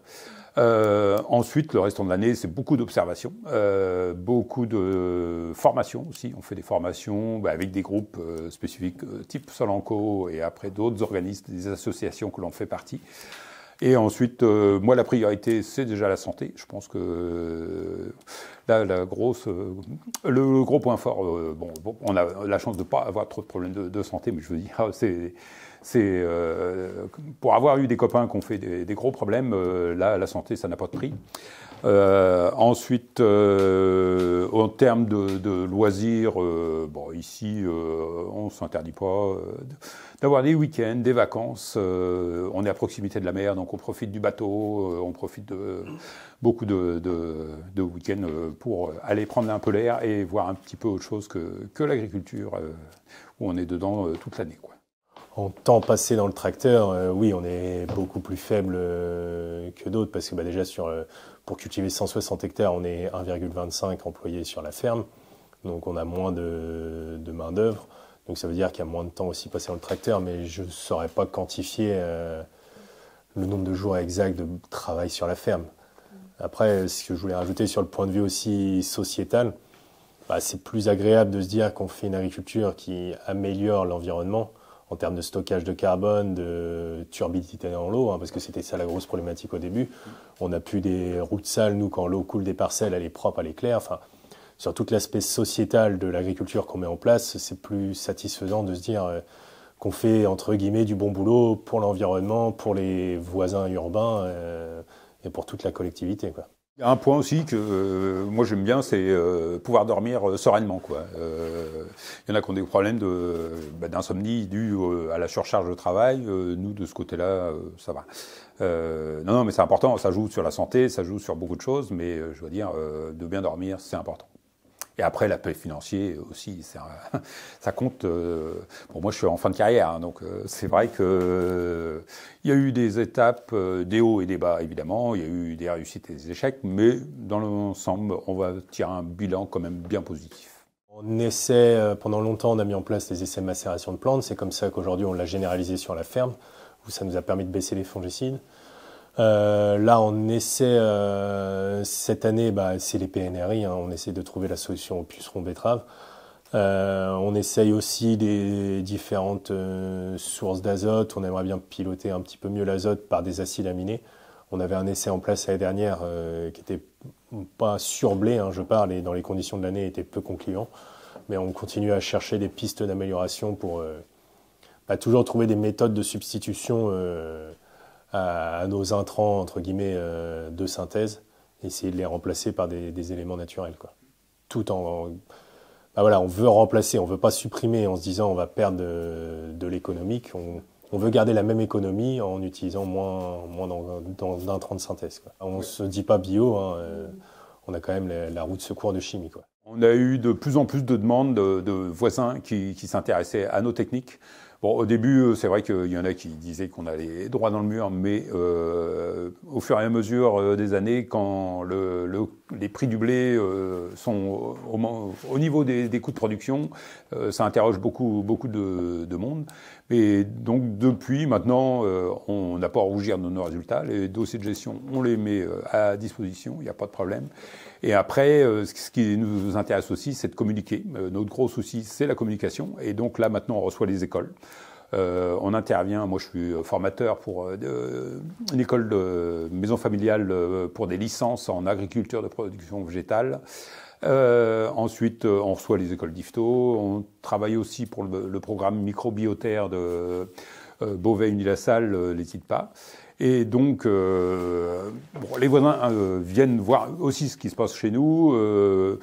Euh, ensuite, le restant de l'année, c'est beaucoup d'observations, euh, beaucoup de formations aussi. On fait des formations bah, avec des groupes euh, spécifiques euh, type Solanco et après d'autres organismes, des associations que l'on fait partie. Et ensuite, moi, la priorité, c'est déjà la santé. Je pense que là, la grosse, le, gros point fort, bon, on a la chance de ne pas avoir trop de problèmes de, de santé, mais je veux dire, c'est c'est euh, pour avoir eu des copains qui ont fait des, gros problèmes, euh, là, la santé, ça n'a pas de prix. Euh, ensuite, euh, en termes de, de loisirs, bon, ici, on s'interdit pas d'avoir des week-ends, des vacances. on est à proximité de la mer, donc on profite du bateau, on profite de beaucoup de, de, de week-ends pour aller prendre un peu l'air et voir un petit peu autre chose que, que l'agriculture, où on est dedans toute l'année. Quoi en temps passé dans le tracteur, euh, oui, on est beaucoup plus faible euh, que d'autres parce que bah, déjà sur euh, pour cultiver 160 hectares, on est 1,25 employés sur la ferme, donc on a moins de, main d'œuvre. Donc ça veut dire qu'il y a moins de temps aussi passé dans le tracteur, mais je ne saurais pas quantifier le nombre de jours exacts de travail sur la ferme. Après, ce que je voulais rajouter sur le point de vue aussi sociétal, bah, c'est plus agréable de se dire qu'on fait une agriculture qui améliore l'environnement en termes de stockage de carbone, de turbidité dans l'eau, hein, parce que c'était ça la grosse problématique au début. On n'a plus des routes sales, nous, quand l'eau coule des parcelles, elle est propre, elle est claire. Enfin, sur tout l'aspect sociétal de l'agriculture qu'on met en place, c'est plus satisfaisant de se dire euh, qu'on fait, entre guillemets, du bon boulot pour l'environnement, pour les voisins urbains euh, et pour toute la collectivité. Quoi un point aussi que euh, moi j'aime bien, c'est euh, pouvoir dormir euh, sereinement. Quoi. Il y en a qui ont des problèmes de, bah, d'insomnie dû à la surcharge de travail. nous, de ce côté-là, ça va. non, non, mais c'est important. Ça joue sur la santé, ça joue sur beaucoup de choses, mais je veux dire, de bien dormir, c'est important. Et après, l'appel financier aussi, ça, compte. Euh, pour bon, moi, je suis en fin de carrière, hein, donc euh, c'est vrai que il y a eu des étapes, euh, des hauts et des bas, évidemment. Il y a eu des réussites et des échecs, mais dans l'ensemble, on va tirer un bilan quand même bien positif. On essaie, pendant longtemps, on a mis en place les essais de macération de plantes. C'est comme ça qu'aujourd'hui, on l'a généralisé sur la ferme, où ça nous a permis de baisser les fongicides. Euh, là, on essaie, euh, cette année, bah, c'est les PNRI, hein, on essaie de trouver la solution au puceron betteraves. Euh, on essaye aussi des différentes euh, sources d'azote. On aimerait bien piloter un petit peu mieux l'azote par des acides aminés. On avait un essai en place l'année dernière qui était pas surblé, hein, je parle, et dans les conditions de l'année était peu concluant. Mais on continue à chercher des pistes d'amélioration pour bah, toujours trouver des méthodes de substitution à, nos intrants, entre guillemets, euh, de synthèse, essayer de les remplacer par des, éléments naturels. Quoi. Tout en. bah voilà, on veut remplacer, on veut pas supprimer en se disant on va perdre de, l'économique. On, veut garder la même économie en utilisant moins, moins d'intrants de synthèse. Quoi. On ne se dit pas bio, hein, euh, on a quand même la, la roue de secours de chimie. Quoi. On a eu de plus en plus de demandes de, voisins qui, qui s'intéressaient à nos techniques. Bon, au début, euh, c'est vrai qu'il y en a qui disaient qu'on allait droit dans le mur, mais euh, au fur et à mesure euh, des années, quand les prix du blé sont au, niveau des, coûts de production, ça interroge beaucoup, beaucoup de, de, monde. Et donc depuis, maintenant, on n'a pas à rougir de nos résultats. Les dossiers de gestion, on les met à disposition, il n'y a pas de problème. Et après, euh, ce qui nous intéresse aussi, c'est de communiquer. Euh, notre gros souci, c'est la communication. Et donc là, maintenant, on reçoit les écoles. Euh, on intervient. Moi, je suis formateur pour une école de maison familiale pour des licences en agriculture de production végétale. ensuite, on reçoit les écoles d'IFTO. On travaille aussi pour le, programme microbiotaire de Beauvais-Unilassal, les pas. Et donc, euh, les voisins euh, viennent voir aussi ce qui se passe chez nous. Euh,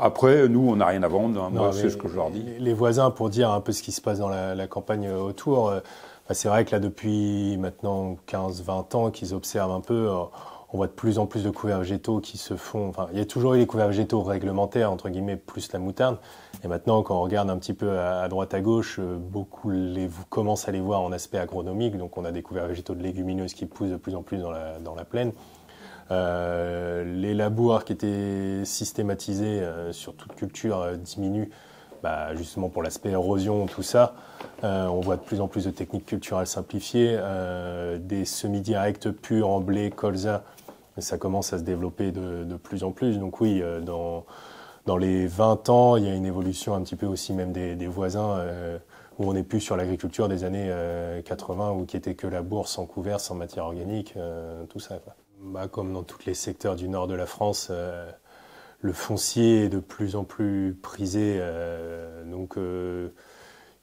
après, nous, on n'a rien à vendre. Hein. c'est ce que je leur dis. Les voisins, pour dire un peu ce qui se passe dans la, la campagne autour, bah, c'est vrai que là, depuis maintenant 15-20 ans qu'ils observent un peu on voit de plus en plus de couverts végétaux qui se font. Enfin, il y a toujours eu les couverts végétaux réglementaires, entre guillemets, plus la moutarde. Et maintenant, quand on regarde un petit peu à, droite à gauche, euh, beaucoup les, commencent à les voir en aspect agronomique. Donc, on a des couverts végétaux de légumineuses qui poussent de plus en plus dans la, dans la plaine. Euh, les labours qui étaient systématisés euh, sur toute culture diminuent. Bah, justement pour l'aspect érosion, tout ça. on voit de plus en plus de techniques culturelles simplifiées, des semis directs purs en blé, colza, mais ça commence à se développer de, de plus en plus. Donc oui, euh, dans, dans les 20 ans, il y a une évolution un petit peu aussi même des, voisins euh, où on n'est plus sur l'agriculture des années 80 euh, où qui était que la bourse sans couvert, sans matière organique, tout ça. Bah, comme dans tous les secteurs du nord de la France, le foncier est de plus en plus prisé. donc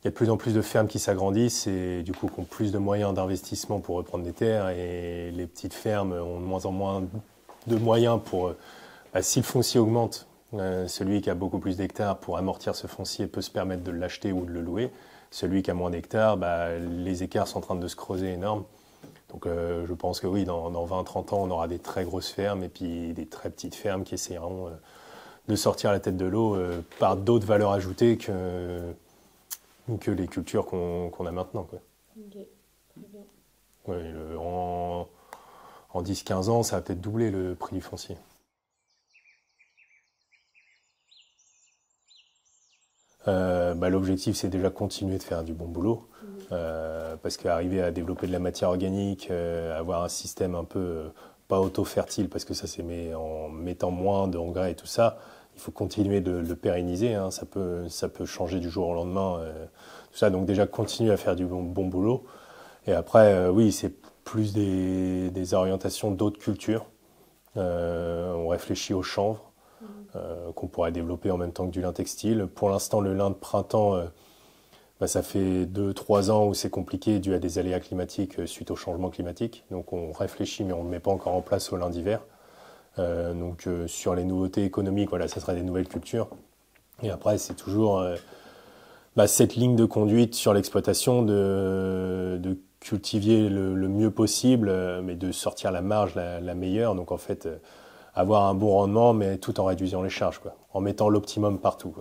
il y a de plus en plus de fermes qui s'agrandissent et du coup qui ont plus de moyens d'investissement pour reprendre des terres et les petites fermes ont de moins en moins de moyens pour... Euh, bah, si le foncier augmente, euh, celui qui a beaucoup plus d'hectares pour amortir ce foncier peut se permettre de l'acheter ou de le louer. Celui qui a moins d'hectares, bah, les écarts sont en train de se creuser énormes. Donc euh, je pense que oui, dans, 20-30 ans, on aura des très grosses fermes et puis des très petites fermes qui essaieront de sortir la tête de l'eau par d'autres valeurs ajoutées que que les cultures qu'on a maintenant. Quoi. en, 10-15 ans, ça a peut-être doublé le prix du foncier. Euh, bah, l'objectif, c'est déjà continuer de faire du bon boulot, mhm. euh, parce qu'arriver à développer de la matière organique, euh, avoir un système un peu pas auto-fertile, parce que ça, s'est mis en mettant moins d'engrais et tout ça, il faut continuer de le pérenniser. Hein. Ça, peut, changer du jour au lendemain. Euh, Donc déjà, continuer à faire du bon, boulot. Et après, euh, oui, c'est plus des, orientations d'autres cultures. Euh, on réfléchit au chanvre mm. qu'on pourrait développer en même temps que du lin textile. Pour l'instant, le lin de printemps, bah, ça fait 2-3 ans où c'est compliqué dû à des aléas climatiques suite au changement climatique. Donc on réfléchit, mais on ne met pas encore en place au lin d'hiver. Euh, donc euh, sur les nouveautés économiques, voilà, ça sera des nouvelles cultures. Et après, c'est toujours euh, bah, cette ligne de conduite sur l'exploitation de, de cultiver le, mieux possible, mais de sortir la marge la, meilleure. Donc en fait, avoir un bon rendement, mais tout en réduisant les charges, quoi, en mettant l'optimum partout.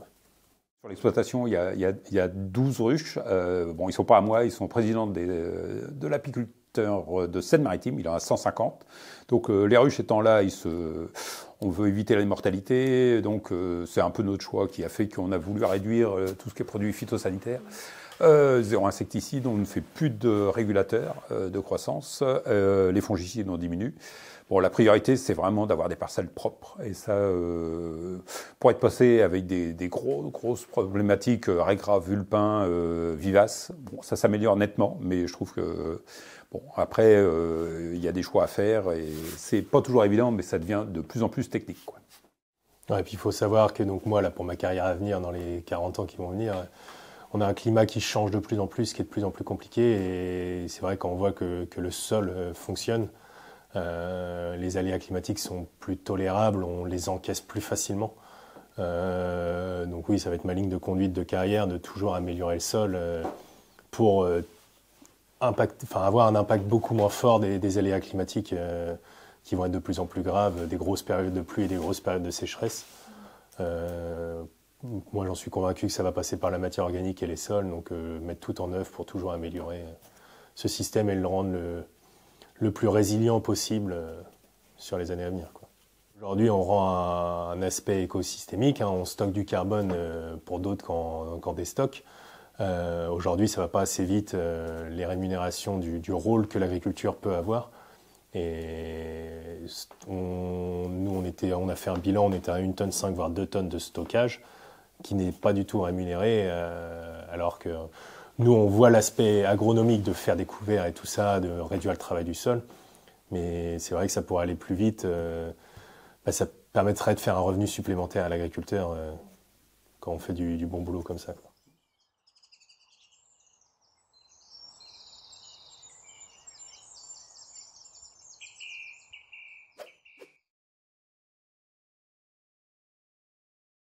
Sur l'exploitation, il, y a 12 ruches. bon, ils ne sont pas à moi, ils sont présidents de l'apiculture euh, de Seine-Maritime, il en a 150. Donc euh, les ruches étant là, ils se... on veut éviter la mortalité, donc euh, c'est un peu notre choix qui a fait qu'on a voulu réduire tout ce qui est produit phytosanitaire. Euh, zéro insecticide, on ne fait plus de régulateurs de croissance, euh, les fongicides ont diminué. Bon, la priorité, c'est vraiment d'avoir des parcelles propres. Et ça, pour être passé avec des, des grosses problématiques, régras, vulpin, vivaces, bon, ça s'améliore nettement, mais je trouve que Bon, après, euh, il y a des choix à faire et c'est pas toujours évident, mais ça devient de plus en plus technique. et puis il faut savoir que donc moi, là, pour ma carrière à venir, dans les 40 ans qui vont venir, on a un climat qui change de plus en plus, qui est de plus en plus compliqué. Et c'est vrai quand on voit que, que le sol euh, fonctionne, euh, les aléas climatiques sont plus tolérables, on les encaisse plus facilement. donc oui, ça va être ma ligne de conduite de carrière de toujours améliorer le sol pour avoir un impact beaucoup moins fort des, aléas climatiques euh, qui vont être de plus en plus graves, des grosses périodes de pluie et des grosses périodes de sécheresse. Euh, moi, j'en suis convaincu que ça va passer par la matière organique et les sols, donc euh, mettre tout en œuvre pour toujours améliorer ce système et le rendre le, plus résilient possible sur les années à venir. Aujourd'hui, on rend un, aspect écosystémique, hein. on stocke du carbone pour d'autres qu'en des stocks euh, aujourd'hui, ça va pas assez vite, euh, les rémunérations du, rôle que l'agriculture peut avoir. Et nous, on, était, on a fait un bilan, on était à 1 tonne 5, voire 2 tonnes de stockage, qui n'est pas du tout rémunéré, euh, alors que nous, on voit l'aspect agronomique de faire des couverts et tout ça, de réduire le travail du sol. Mais c'est vrai que ça pourrait aller plus vite. Bah, ça permettrait de faire un revenu supplémentaire à l'agriculteur quand on fait du, bon boulot comme ça.